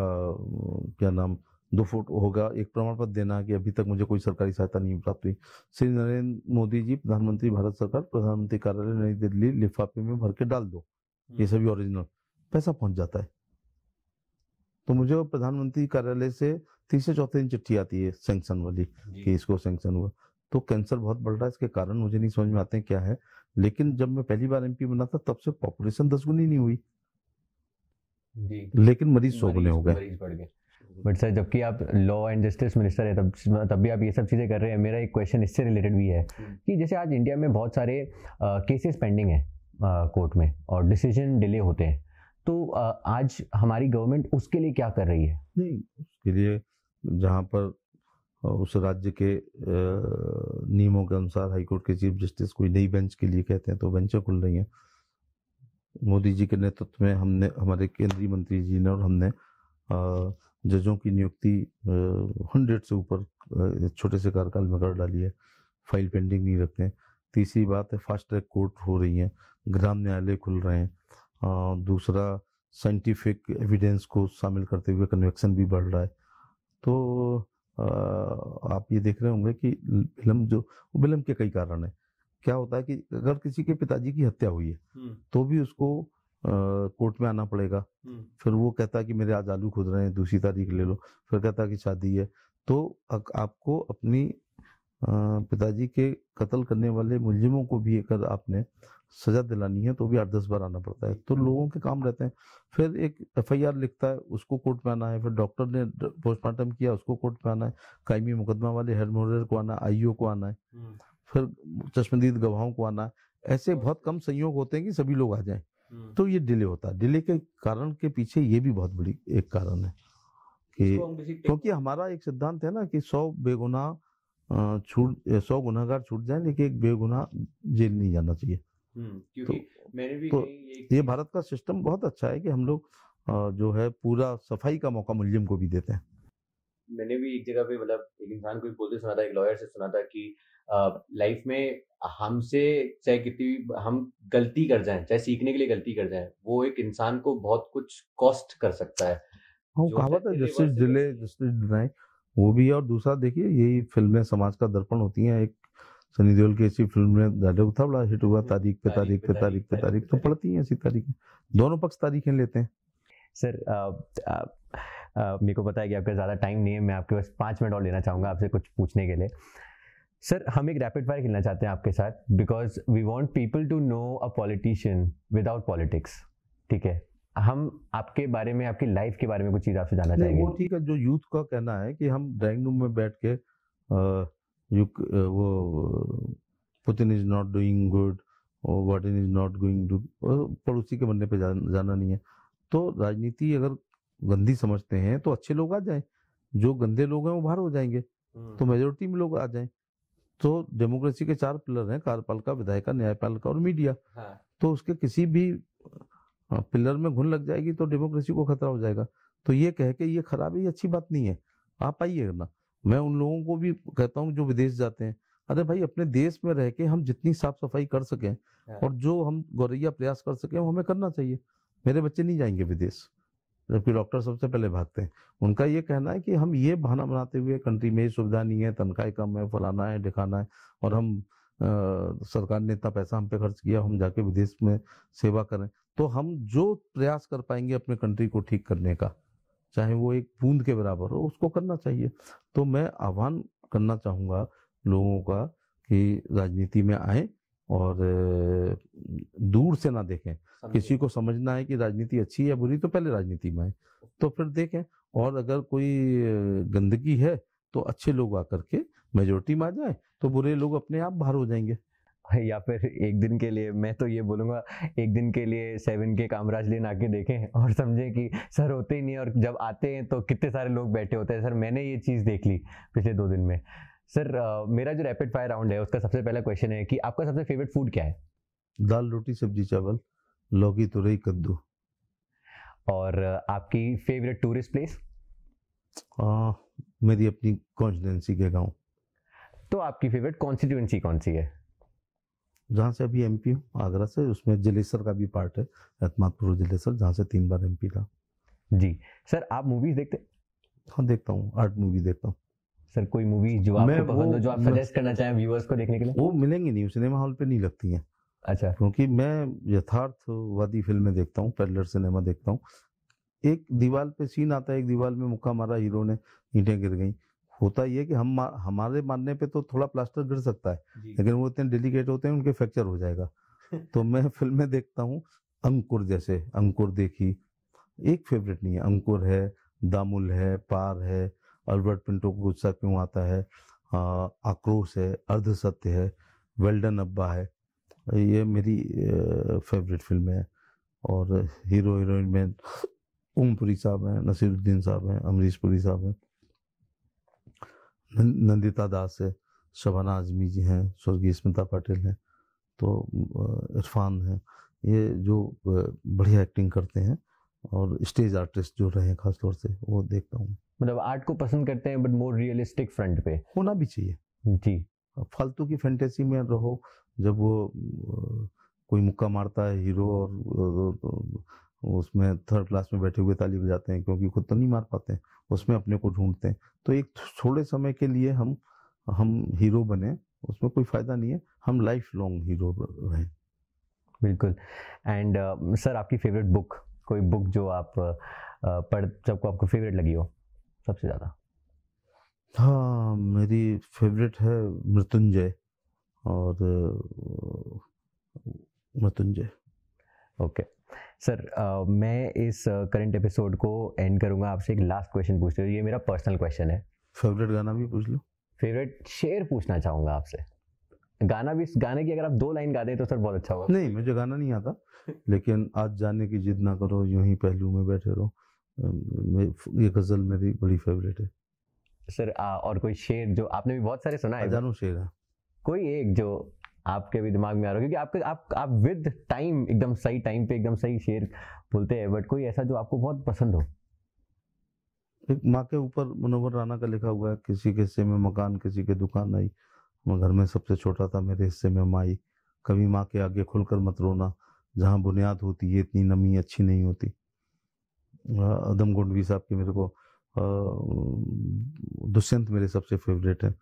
क्या नाम दो फोटो होगा एक प्रमाण पत्र देना कि अभी तक मुझे कोई सरकारी सहायता नहीं प्राप्त हुई श्री नरेंद्र मोदी जी प्रधानमंत्री भारत सरकार प्रधानमंत्री कार्यालय नई दिल्ली लिफाफे में भर के डाल दो ये हम्म। सभी ओरिजिनल पैसा पहुंच जाता है तो मुझे प्रधानमंत्री कार्यालय से तीसरे चौथे दिन चिट्ठी आती है सेंक्शन वाली कि इसको सेंक्शन हुआ तो कैंसर बहुत बढ़ रहा है इसके कारण मुझे नहीं समझ में आते हैं क्या है लेकिन जब मैं पहली बार एमपी बना था तब से पॉपुलेशन दस गुनी नहीं हुई लेकिन मरीज सौ गुने हो गए बट सर जबकि आप लॉ एंड जस्टिस मिनिस्टर है तब तब भी आप ये सब चीज़ें कर रहे हैं मेरा एक क्वेश्चन इससे रिलेटेड भी है हम्म। कि जैसे आज इंडिया में बहुत सारे केसेस पेंडिंग हैं कोर्ट में और डिसीजन डिले होते हैं तो आज हमारी गवर्नमेंट उसके लिए क्या कर रही है नहीं उसके लिए जहाँ पर उस राज्य के नियमों के अनुसार हाईकोर्ट के चीफ जस्टिस कोई नई बेंच के लिए कहते हैं तो बेंचें खुल रही हैं मोदी जी के नेतृत्व में हमने हमारे केंद्रीय मंत्री जी ने और हमने जजों की नियुक्ति हंड्रेड से ऊपर छोटे से कार्यकाल में कर डाली है फाइल पेंडिंग नहीं रखते हैं तीसरी बात है फास्ट ट्रैक कोर्ट हो रही है ग्राम न्यायालय खुल रहे हैं दूसरा साइंटिफिक एविडेंस को शामिल करते हुए कन्वेक्शन भी बढ़ रहा है तो आप ये देख रहे होंगे कि विलम्ब जो विलम्ब के कई कारण है क्या होता है कि अगर किसी के पिताजी की हत्या हुई है हम्म। तो भी उसको कोर्ट में आना पड़ेगा हम्म। फिर वो कहता है कि मेरे आज आलू खुद रहे हैं दूसरी तारीख ले लो फिर कहता है कि शादी है तो आपको अपनी पिताजी के कत्ल करने वाले मुलजिमों को भी अगर आपने सजा दिलानी है तो भी आठ दस बार आना पड़ता है तो हम्म। लोगों के काम रहते हैं फिर एक एफ आई आर लिखता है उसको कोर्ट में आना है फिर डॉक्टर ने पोस्टमार्टम किया उसको कोर्ट में आना है कायमी मुकदमा वाले हेड मोडर को आना आईओ को आना है हम्म। फिर चश्मदीद गवाहों को आना है ऐसे बहुत कम संयोग होते हैं कि सभी लोग आ जाए हम्म। तो ये डिले होता है डिले के कारण के पीछे ये भी बहुत बड़ी एक कारण है कि क्योंकि हमारा एक सिद्धांत है ना कि सौ बेगुनाह छूट सौ गुनाहगार छूट जाए लेकिन एक बेगुना जेल नहीं जाना चाहिए हम्म, तो क्योंकि तो, मैंने भी तो ये, ये भारत का सिस्टम बहुत अच्छा है कि हम लोग जो है पूरा सफाई का मौका मुलजिम को भी देते हैं मैंने भी एक जगह पे मतलब एक इंसान को बोलते सुना था एक लॉयर से सुना था कि लाइफ में हमसे चाहे कितनी भी हम गलती कर जाएं चाहे सीखने के लिए गलती कर जाएं वो एक इंसान को बहुत कुछ कॉस्ट कर सकता है हाँ, कहावत है जस्टिस डिले जस्टिस डिनाई वो भी है और दूसरा देखिए यही फिल्में समाज का दर्पण होती हैं एक सनी देओल की ऐसी फिल्म में डायलॉग था बड़ा हिट हुआ तारीख पे तारीख पे तारीख पे तारीख तो पड़ती हैं ऐसी तारीखें दोनों पक्ष तारीखें लेते हैं सर मेरे को पता है कि आपका ज़्यादा टाइम नहीं है मैं आपके पास पाँच मिनट और लेना चाहूँगा आपसे कुछ पूछने के लिए सर हम एक रैपिड फायर खेलना चाहते हैं आपके साथ because we want people to know a politician without politics ठीक है हम आपके बारे में आपकी लाइफ के बारे में कुछ चीज़ आपसे जानना चाहेंगे वो ठीक है जो यूथ का कहना है कि हम ड्राइंग रूम में बैठ के युक वो Putin is not doing good और वाटिन इज नॉट गोइंग पड़ोसी के बनने पे जा, जाना नहीं है तो राजनीति अगर गंदी समझते हैं तो अच्छे लोग आ जाए जो गंदे लोग हैं वो बाहर हो जाएंगे हम्म। तो मेजोरिटी में लोग आ जाए तो डेमोक्रेसी के चार पिलर हैं कार्यपालिका विधायिका न्यायपालिका और मीडिया हाँ। तो उसके किसी भी हाँ, पिलर में घुन लग जाएगी तो डेमोक्रेसी को खतरा हो जाएगा तो ये कह के ये खराब है अच्छी बात नहीं है आप आइए ना मैं उन लोगों को भी कहता हूँ जो विदेश जाते हैं अरे भाई अपने देश में रह के हम जितनी साफ सफाई कर सके हाँ। और जो हम गौरैया प्रयास कर सके वो हमें करना चाहिए मेरे बच्चे नहीं जाएंगे विदेश जबकि डॉक्टर सबसे पहले भागते हैं उनका ये कहना है कि हम ये बहाना बनाते हुए कंट्री में सुविधा नहीं है तनख्वाह कम है फलाना है दिखाना है और हम आ, सरकार ने इतना पैसा हम पे खर्च किया हम जाके विदेश में सेवा करें तो हम जो प्रयास कर पाएंगे अपने कंट्री को ठीक करने का चाहे वो एक बूंद के बराबर हो उसको करना चाहिए तो मैं आह्वान करना चाहूँगा लोगों का कि राजनीति में आए और दूर से ना देखें किसी को समझना है कि राजनीति अच्छी या बुरी तो पहले राजनीति में आए तो फिर देखें और अगर कोई गंदगी है तो अच्छे लोग आकर के मेजोरिटी में आ जाए तो बुरे लोग अपने आप बाहर हो जाएंगे या फिर एक दिन के लिए मैं तो ये बोलूँगा एक दिन के लिए सेवन के कामराज लेन आके देखें और समझें कि सर होते ही नहीं और जब आते हैं तो कितने सारे लोग बैठे होते हैं सर मैंने ये चीज़ देख ली पिछले दो दिन में सर आ, मेरा जो रैपिड फायर राउंड है उसका सबसे पहला क्वेश्चन है कि आपका सबसे फेवरेट फूड क्या है दाल रोटी सब्जी चावल लौकी तुरई कद्दू और आपकी फेवरेट टूरिस्ट प्लेस आ, मेरी अपनी कॉन्स्टिट्यूंसी के गाँव तो आपकी फेवरेट कॉन्स्टिट्यूंसी कौन सी है जहाँ से अभी एमपी हूँ आगरा से उसमें जलेसर का भी पार्ट है एतमादपुर जलेसर जहाँ से तीन बार एम पी रहा जी सर आप मूवीज देखते हाँ देखता हूँ आर्ट मूवी देखता हूँ सर कोई मूवी जो आपको पसंद हो जो आप सजेस्ट करना चाहें व्यूअर्स को देखने के लिए वो मिलेंगी नहीं सिनेमा हॉल पे नहीं लगती हैं अच्छा क्योंकि मैं यथार्थवादी फिल्में देखता हूँ पैरलर सिनेमा देखता हूँ एक दीवार पे सीन आता है एक दीवार में मुक्का मारा हीरो ने ईंटें गिर गई होता है कि हम हमारे मानने पे तो थोड़ा प्लास्टर गिर सकता है लेकिन वो इतने डेलीकेट होते हैं उनके फ्रैक्चर हो जाएगा तो मैं फिल्में देखता हूँ अंकुर जैसे अंकुर देखी एक फेवरेट नहीं है अंकुर है दामुल है पार है अल्बर्ट पिंटो को गुस्सा क्यों आता है आक्रोश है अर्ध सत्य है वेल्डन अब्बा है ये मेरी फेवरेट फिल्म है और हीरो हीरोइन में ओम पुरी साहब हैं नसीरुद्दीन साहब हैं अमरीश पुरी साहब हैं नंदिता दास है शबाना आजमी जी हैं स्वर्गीय स्मिता पाटिल हैं तो इरफान हैं ये जो बढ़िया एक्टिंग करते हैं और स्टेज आर्टिस्ट जो रहे हैं खासतौर से वो देखता हूँ मतलब आर्ट को पसंद करते हैं बट मोर रियलिस्टिक फ्रंट पे होना भी चाहिए जी फालतू की फैंटेसी में रहो जब वो कोई मुक्का मारता है हीरो और उसमें थर्ड क्लास में बैठे हुए ताली बजाते हैं क्योंकि खुद तो नहीं मार पाते हैं उसमें अपने को ढूंढते हैं तो एक थोड़े समय के लिए हम हम हीरो बने उसमें कोई फ़ायदा नहीं है हम लाइफ लॉन्ग हीरो रहें बिल्कुल एंड सर uh, आपकी फेवरेट बुक कोई बुक जो आप uh, पढ़ सबको आपको फेवरेट लगी हो सबसे ज़्यादा हाँ मेरी फेवरेट है मृत्युंजय और uh, Mrityunjay okay okay. Sir uh, मैं इस करंट एपिसोड को एंड करूंगा आपसे एक लास्ट क्वेश्चन पूछते हो ये मेरा पर्सनल क्वेश्चन है फेवरेट गाना भी पूछ लो फेवरेट शेर पूछना चाहूंगा आपसे गाना भी गाने की अगर आप दो लाइन गा दें तो सर बहुत अच्छा होगा नहीं मुझे गाना नहीं आता लेकिन आज जाने की जिद ना करो यूं ही पहलू में बैठे रहो ये गजल मेरी बड़ी फेवरेट है सर आ, और कोई शेर जो आपने भी बहुत सारे सुना है जानू शेर कोई एक जो आपके भी दिमाग में आ रहा है क्योंकि आपके आप आप विद टाइम एकदम सही टाइम पे एकदम सही शेर बोलते हैं बट कोई ऐसा जो आपको बहुत पसंद हो एक माँ के ऊपर मनोहर राणा का लिखा हुआ है किसी के हिस्से में मकान किसी के दुकान आई मैं घर में सबसे छोटा था मेरे हिस्से में माई कभी माँ के आगे खुलकर मत रोना जहाँ बुनियाद होती है इतनी नमी अच्छी नहीं होती अदम गोंडवी साहब की मेरे को दुष्यंत मेरे सबसे फेवरेट है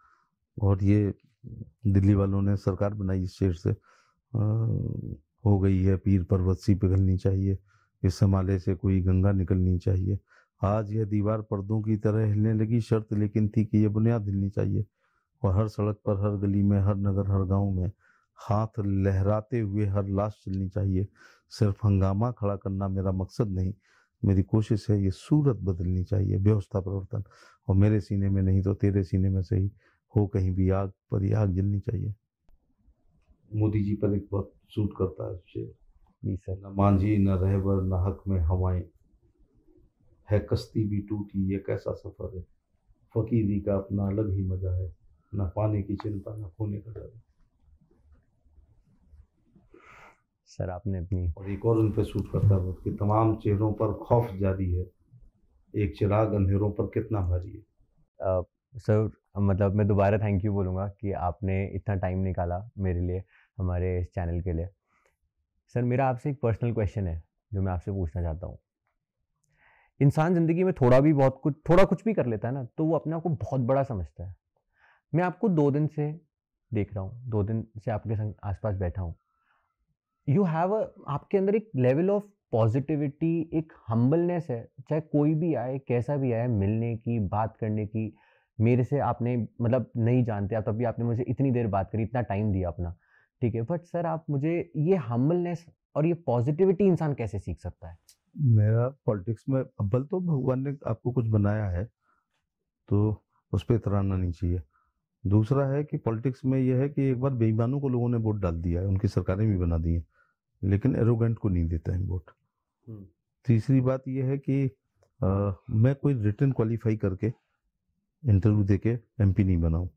और ये दिल्ली वालों ने सरकार बनाई इस शेर से आ, हो गई है पीर पर्वत सी पिघलनी चाहिए इस हमाले से कोई गंगा निकलनी चाहिए आज यह दीवार पर्दों की तरह हिलने लगी शर्त लेकिन थी कि यह बुनियाद हिलनी चाहिए और हर सड़क पर हर गली में हर नगर हर गांव में हाथ लहराते हुए हर लाश चलनी चाहिए सिर्फ हंगामा खड़ा करना मेरा मकसद नहीं मेरी कोशिश है ये सूरत बदलनी चाहिए व्यवस्था प्रवर्तन और मेरे सीने में नहीं तो तेरे सीने में सही हो कहीं भी आग पर आग जलनी चाहिए मोदी जी पर एक बहुत सूट करता है शेर जी सर न मांझी न रहबर न हक में हवाएं है कश्ती भी टूटी ये कैसा सफ़र है फकीरी का अपना अलग ही मज़ा है न पाने की चिंता न खोने का डर सर आपने अपनी और एक और उन पर सूट करता है कि तमाम चेहरों पर खौफ जारी है एक चिराग अंधेरों पर कितना भारी है आ, सर मतलब मैं दोबारा थैंक यू बोलूँगा कि आपने इतना टाइम निकाला मेरे लिए हमारे इस चैनल के लिए सर मेरा आपसे एक पर्सनल क्वेश्चन है जो मैं आपसे पूछना चाहता हूँ इंसान ज़िंदगी में थोड़ा भी बहुत कुछ थोड़ा कुछ भी कर लेता है ना तो वो अपने आप को बहुत बड़ा समझता है मैं आपको दो दिन से देख रहा हूँ दो दिन से आपके संग आसपास बैठा हूँ यू हैव आपके अंदर एक लेवल ऑफ पॉजिटिविटी एक हम्बलनेस है चाहे कोई भी आए कैसा भी आए मिलने की बात करने की मेरे से आपने मतलब नहीं जानते आप तभी आपने मुझे इतनी देर बात करी इतना टाइम दिया अपना ठीक है बट सर आप मुझे ये हम्बलनेस और ये पॉजिटिविटी इंसान कैसे सीख सकता है मेरा पॉलिटिक्स में अब्बल तो भगवान ने आपको कुछ बनाया है तो उस पर इतराना नहीं चाहिए दूसरा है कि पॉलिटिक्स में यह है कि एक बार बेईमानों को लोगों ने वोट डाल दिया है उनकी सरकारें भी बना दी हैं लेकिन एरोगेंट को नहीं देते हैं वोट हम्म। तीसरी बात यह है कि आ, मैं कोई रिटर्न क्वालिफाई करके इंटरव्यू दे के एम नहीं बनाऊ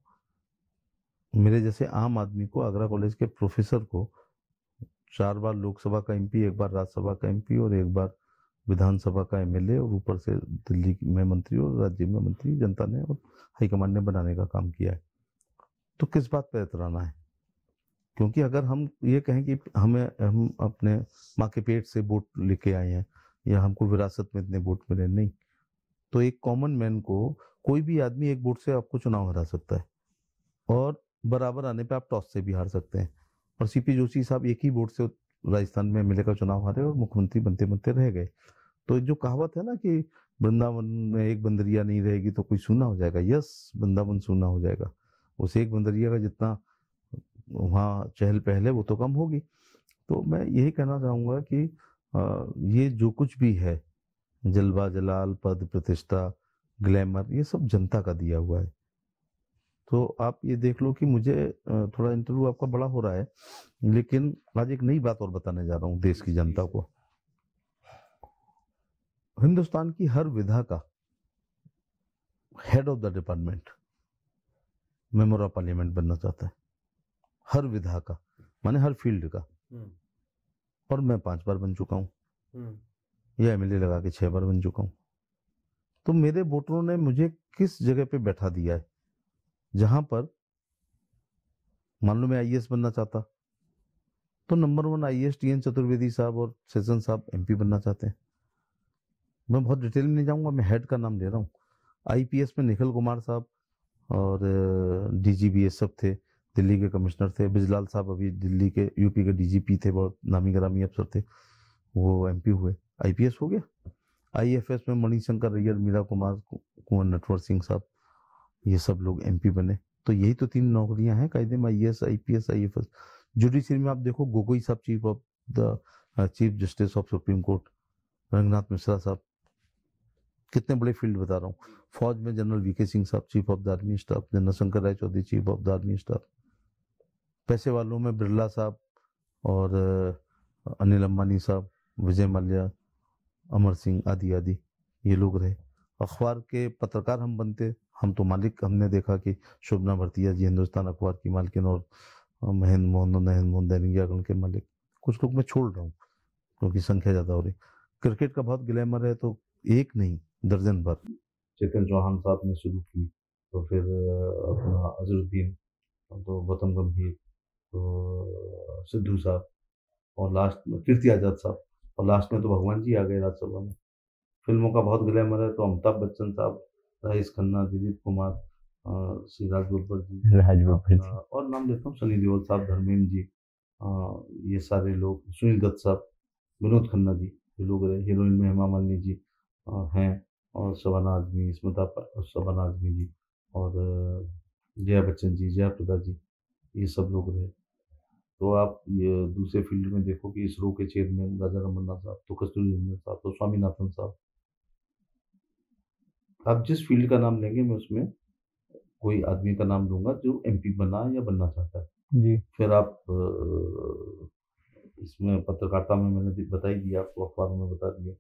मेरे जैसे आम आदमी को आगरा कॉलेज के प्रोफेसर को चार बार लोकसभा का एमपी एक बार राज्यसभा का एमपी और एक बार विधानसभा का एमएलए और ऊपर से दिल्ली में मंत्री और राज्य में मंत्री जनता ने और हाईकमान ने बनाने का काम किया है तो किस बात पर इतराना है क्योंकि अगर हम ये कहें कि हमें हम अपने माँ के पेट से वोट लेके आए हैं या हमको विरासत में इतने वोट मिले नहीं तो एक कॉमन मैन को कोई भी आदमी एक वोट से आपको चुनाव हरा सकता है और बराबर आने पे आप टॉस से भी हार सकते हैं और सीपी जोशी साहब एक ही वोट से राजस्थान में एमएलए का चुनाव हारे और मुख्यमंत्री बनते बनते रह गए तो जो कहावत है ना कि वृंदावन में एक बंदरिया नहीं रहेगी तो कोई सूना हो जाएगा यस वृंदावन सूना हो जाएगा उस एक बंदरिया का जितना वहाँ चहल पहल है वो तो कम होगी तो मैं यही कहना चाहूँगा कि ये जो कुछ भी है जलवा जलाल पद प्रतिष्ठा ग्लैमर ये सब जनता का दिया हुआ है तो आप ये देख लो कि मुझे थोड़ा इंटरव्यू आपका बड़ा हो रहा है लेकिन आज एक नई बात और बताने जा रहा हूँ देश की जनता को हिंदुस्तान की हर विधा का head of the department member of parliament बनना चाहता है हर विधा का माने हर फील्ड का हम्म। और मैं पांच बार बन चुका हूँ हम्म। या एमएलए लगा के छह बार बन चुका हूँ तो मेरे वोटरों ने मुझे किस जगह पे बैठा दिया है जहां पर मान लो मैं आई बनना चाहता तो number one I S T N Chaturvedi साहब और सेजन साहब एमपी बनना चाहते हैं मैं बहुत डिटेल में नहीं जाऊंगा मैं हेड का नाम ले रहा हूँ आईपीएस में निखिल कुमार साहब और डीजीबीएस सब थे दिल्ली के कमिश्नर थे बिजलाल साहब अभी दिल्ली के यूपी के डीजीपी थे बहुत नामी ग्रामी अफसर थे वो एमपी हुए आईपीएस हो गया आईएफएस में मणिशंकर रैयर मीरा कुमार कुंवर नटवर सिंह साहब ये सब लोग एमपी बने तो यही तो तीन नौकरियां हैं कायदे में I S I P S I F S judiciary में आप देखो गोगोई साहब chief of the chief justice of supreme court Ranganath Mishra साहब कितने बड़े फील्ड बता रहा हूँ फौज में जनरल वीके सिंह साहब chief of the army staff general Shankar Roy Chowdhury chief of the army staff पैसे वालों में बिरला साहब और uh, अनिल अंबानी साहब विजय माल्या अमर सिंह आदि आदि ये लोग रहे अखबार के पत्रकार हम बनते हम तो मालिक हमने देखा कि शोभना भरतिया जी हिंदुस्तान अखबार की मालकिन और महेंद्र मोहन नहेंद्र मोहन दैनिक जागरण के मालिक कुछ लोग मैं छोड़ रहा हूँ क्योंकि संख्या ज़्यादा हो रही क्रिकेट का बहुत ग्लैमर है तो एक नहीं दर्जन भर चेतन चौहान साहब ने शुरू की तो फिर अपना अजरुद्दीन तो गौतम गंभीर तो सिद्धू साहब और लास्ट में कीर्ति आजाद साहब और लास्ट में तो भगवान जी आ गए राज्यसभा में फिल्मों का बहुत ग्लैमर है तो अमिताभ बच्चन साहब राइस खन्ना दिलीप कुमार श्री राज बब्बर जी राज और नाम लेता हूँ सनी देओल साहब धर्मेंद्र जी ये सारे लोग सुनील दत्त साहब विनोद खन्ना जी ये लोग रहे हीरोइन में हेमा मालिनी जी हैं और शबाना आजमी स्मिता शबाना आजमी जी और जया बच्चन जी जया प्रदा जी ये सब लोग रहे तो आप ये दूसरे फील्ड में देखो कि इसरो के चेयरमैन राजा रमन्ना साहब तो कस्तूरी रंजन साहब तो स्वामीनाथन साहब आप जिस फील्ड का नाम लेंगे मैं उसमें कोई आदमी का नाम लूंगा जो एमपी बना या बनना चाहता है जी फिर आप इसमें पत्रकारिता में मैंने बता ही दिया आपको अखबारों में बता दिया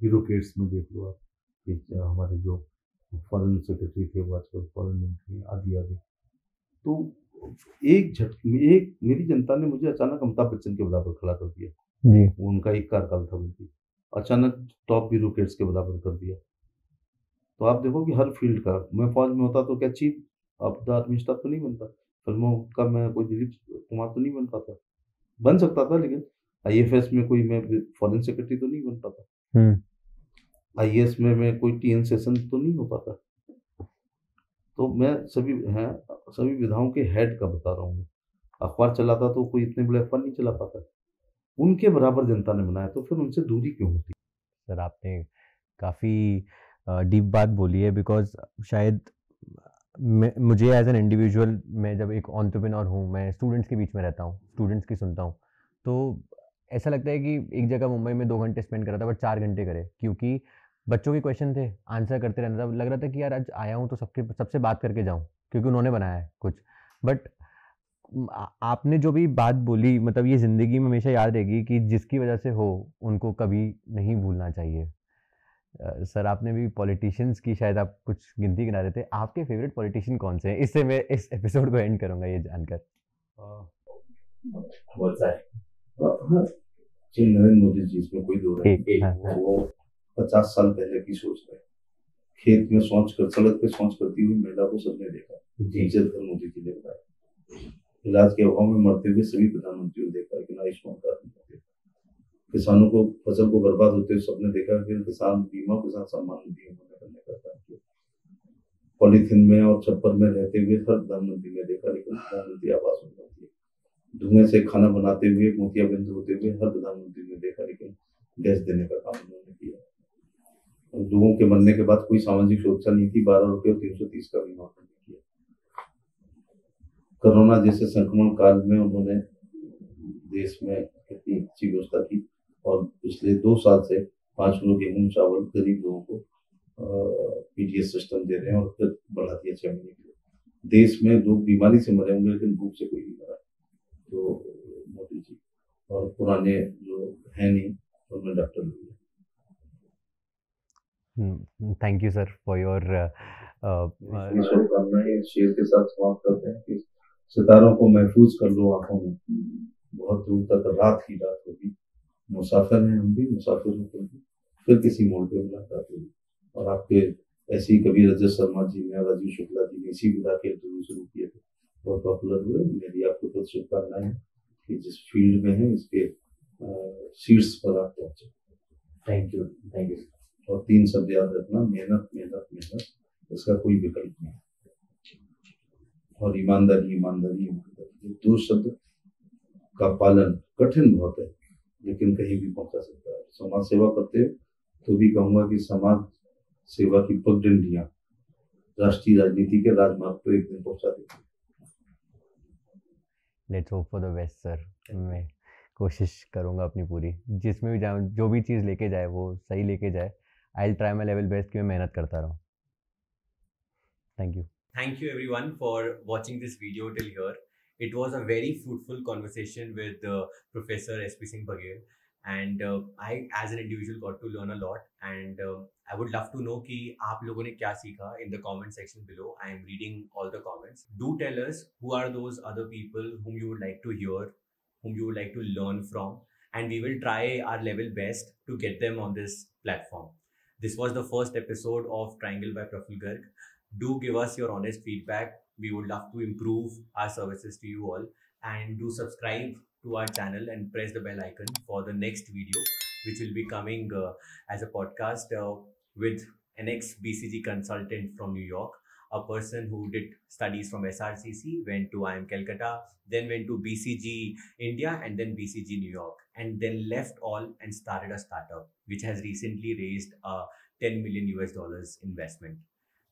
ब्यूरोक्रेट्स में देख लो आप हमारे जो फॉरन सेक्रेटरी थे वो आजकल फॉरन मंत्री आदि आदि तो एक झटके में एक मेरी जनता ने मुझे अचानक अमिताभ बच्चन के बराबर खड़ा कर दिया जी उनका एक कार्यकाल था बल्कि अचानक टॉप ब्यूरोक्रेट्स के बराबर कर दिया तो आप देखो कि हर फील्ड का मैं फौज में होता तो क्या चीफ अब आर्मी स्टाफ तो नहीं बनता फिल्मों का मैं कोई दिलीप कुमार तो नहीं बन पाता बन सकता था लेकिन एस में कोई मैं फॉरन सेक्रेटरी तो नहीं बन पाता आई हम्म। एस में मैं कोई टी एन सेशन तो नहीं हो पाता तो मैं सभी हैं सभी विधाओं के हेड का बता रहा हूँ अखबार चलाता तो कोई इतने बड़े अखबार नहीं चला पाता उनके बराबर जनता ने बनाया तो फिर उनसे दूरी क्यों होती सर आपने काफ़ी डीप बात बोली है बिकॉज शायद मुझे एज एन इंडिविजुअल मैं जब एक ऑन्टरप्रेन्योर हूँ मैं स्टूडेंट्स के बीच में रहता हूँ स्टूडेंट्स की सुनता हूँ तो ऐसा लगता है कि एक जगह मुंबई में दो घंटे स्पेंड करा था बट चार घंटे करे क्योंकि बच्चों के क्वेश्चन थे आंसर करते रहना था लग रहा था कि यार आज आया हूँ तो सबके सबसे बात करके जाऊँ क्योंकि उन्होंने बनाया है कुछ बट आपने जो भी बात बोली मतलब ये ज़िंदगी में हमेशा याद रहेगी कि जिसकी वजह से हो उनको कभी नहीं भूलना चाहिए सर आपने भी पॉलिटिशियंस की शायद आप कुछ गिनती गिना रहे थे आपके फेवरेट पॉलिटिशियन कौन से हैं इससे मैं इस एपिसोड को एंड करूंगा ये जानकर बहुत सारे हाँ। नरेंद्र मोदी जी इसमें कोई दो हाँ। वो पचास साल पहले की सोच है खेत में सोच कर सड़क पे सोच करती हुई महिला को सबने देखा इज्जत कर मोदी जी ने बताया इलाज के अभाव में मरते हुए सभी प्रधानमंत्री ने देखा लेकिन आयुष्मान कार्ड ने किसानों को फसल को बर्बाद होते हुए सबने देखा कि किसान बीमा किसान सम्मान निधि करने का काम किया पॉलीथिन में और छप्पर में रहते हुए हर प्रधानमंत्री ने देखा लेकिन प्रधानमंत्री आवास योजना थी धुएं से खाना बनाते हुए मोतियाबिंद होते हुए हर प्रधानमंत्री ने देखा लेकिन गैस देने का काम उन्होंने किया लोगों के मरने के बाद कोई सामाजिक सुरक्षा नीति बारह रुपये और तीन सौ तीस का बीमा किया कोरोना जैसे संक्रमण काल में उन्होंने देश में कितनी अच्छी व्यवस्था की और पिछले दो साल से पांच किलो गेहूँ चावल गरीब लोगों को पीडीएस सिस्टम दे रहे हैं और फिर बढ़ा दिया छह महीने के लिए देश में लोग बीमारी से मरे होंगे लेकिन भूख से कोई नहीं मरा तो मोदी जी और पुराने जो है नहीं उनमें डॉक्टर लोग thank you sir for your share के साथ समाप्त करते हैं कि सितारों को महफूज कर लो आंखों में बहुत दूर तक रात ही रात होगी मुसाफिर हैं हम भी मुसाफिर होकर फिर किसी मोड़ पे मुलाकात होगी और आपके ऐसे ही कभी रजत शर्मा जी ने राजीव शुक्ला जी ने इसी विधा के इंटरव्यू शुरू किए थे बहुत पॉपुलर हुए मेरी आपको बहुत शुभकामनाएं कि जिस फील्ड में है इसके शीर्ष पर आप पहुंचे थैंक यू थैंक यू और तीन शब्द याद रखना मेहनत मेहनत मेहनत इसका कोई विकल्प नहीं और ईमानदारी ईमानदारी ईमानदारी ये दो शब्द का पालन कठिन बहुत है लेकिन कहीं भी पहुंचा सकता है समाज सेवा करते हो तो भी कहूंगा कि समाज सेवा की पगडंडियां राष्ट्रीय राजनीति के राजमार्ग पर एक दिन पहुंचा देती let's hope for the best sir मैं कोशिश करूंगा अपनी पूरी जिसमें भी जाऊँ जो भी चीज़ लेके जाए वो सही लेके जाए I try my level best की मैं मेहनत करता रहा thank you thank you every for watching this video till here it was a very fruitful conversation with professor S P Singh Baghel and I as an individual got to learn a lot and I would love to know कि आप लोगों ने क्या सीखा in the comment section below I am reading all the comments do tell us who are those other people whom you would like to hear whom you would like to learn from and we will try our level best to get them on this platform This was the first episode of Triangle by Praful Garg. Do give us your honest feedback. We would love to improve our services to you all. And do subscribe to our channel and press the bell icon for the next video, which will be coming uh, as a podcast uh, with an ex BCG consultant from New York a person who did studies from SRCC, went to IIM Calcutta, then went to BCG India, and then BCG New York and then left all and started a startup, which has recently raised a uh, 10 million US dollars investment.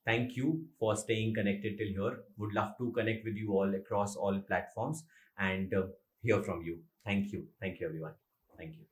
Thank you for staying connected till here. Would love to connect with you all across all platforms and uh, hear from you. Thank you. Thank you, everyone. Thank you.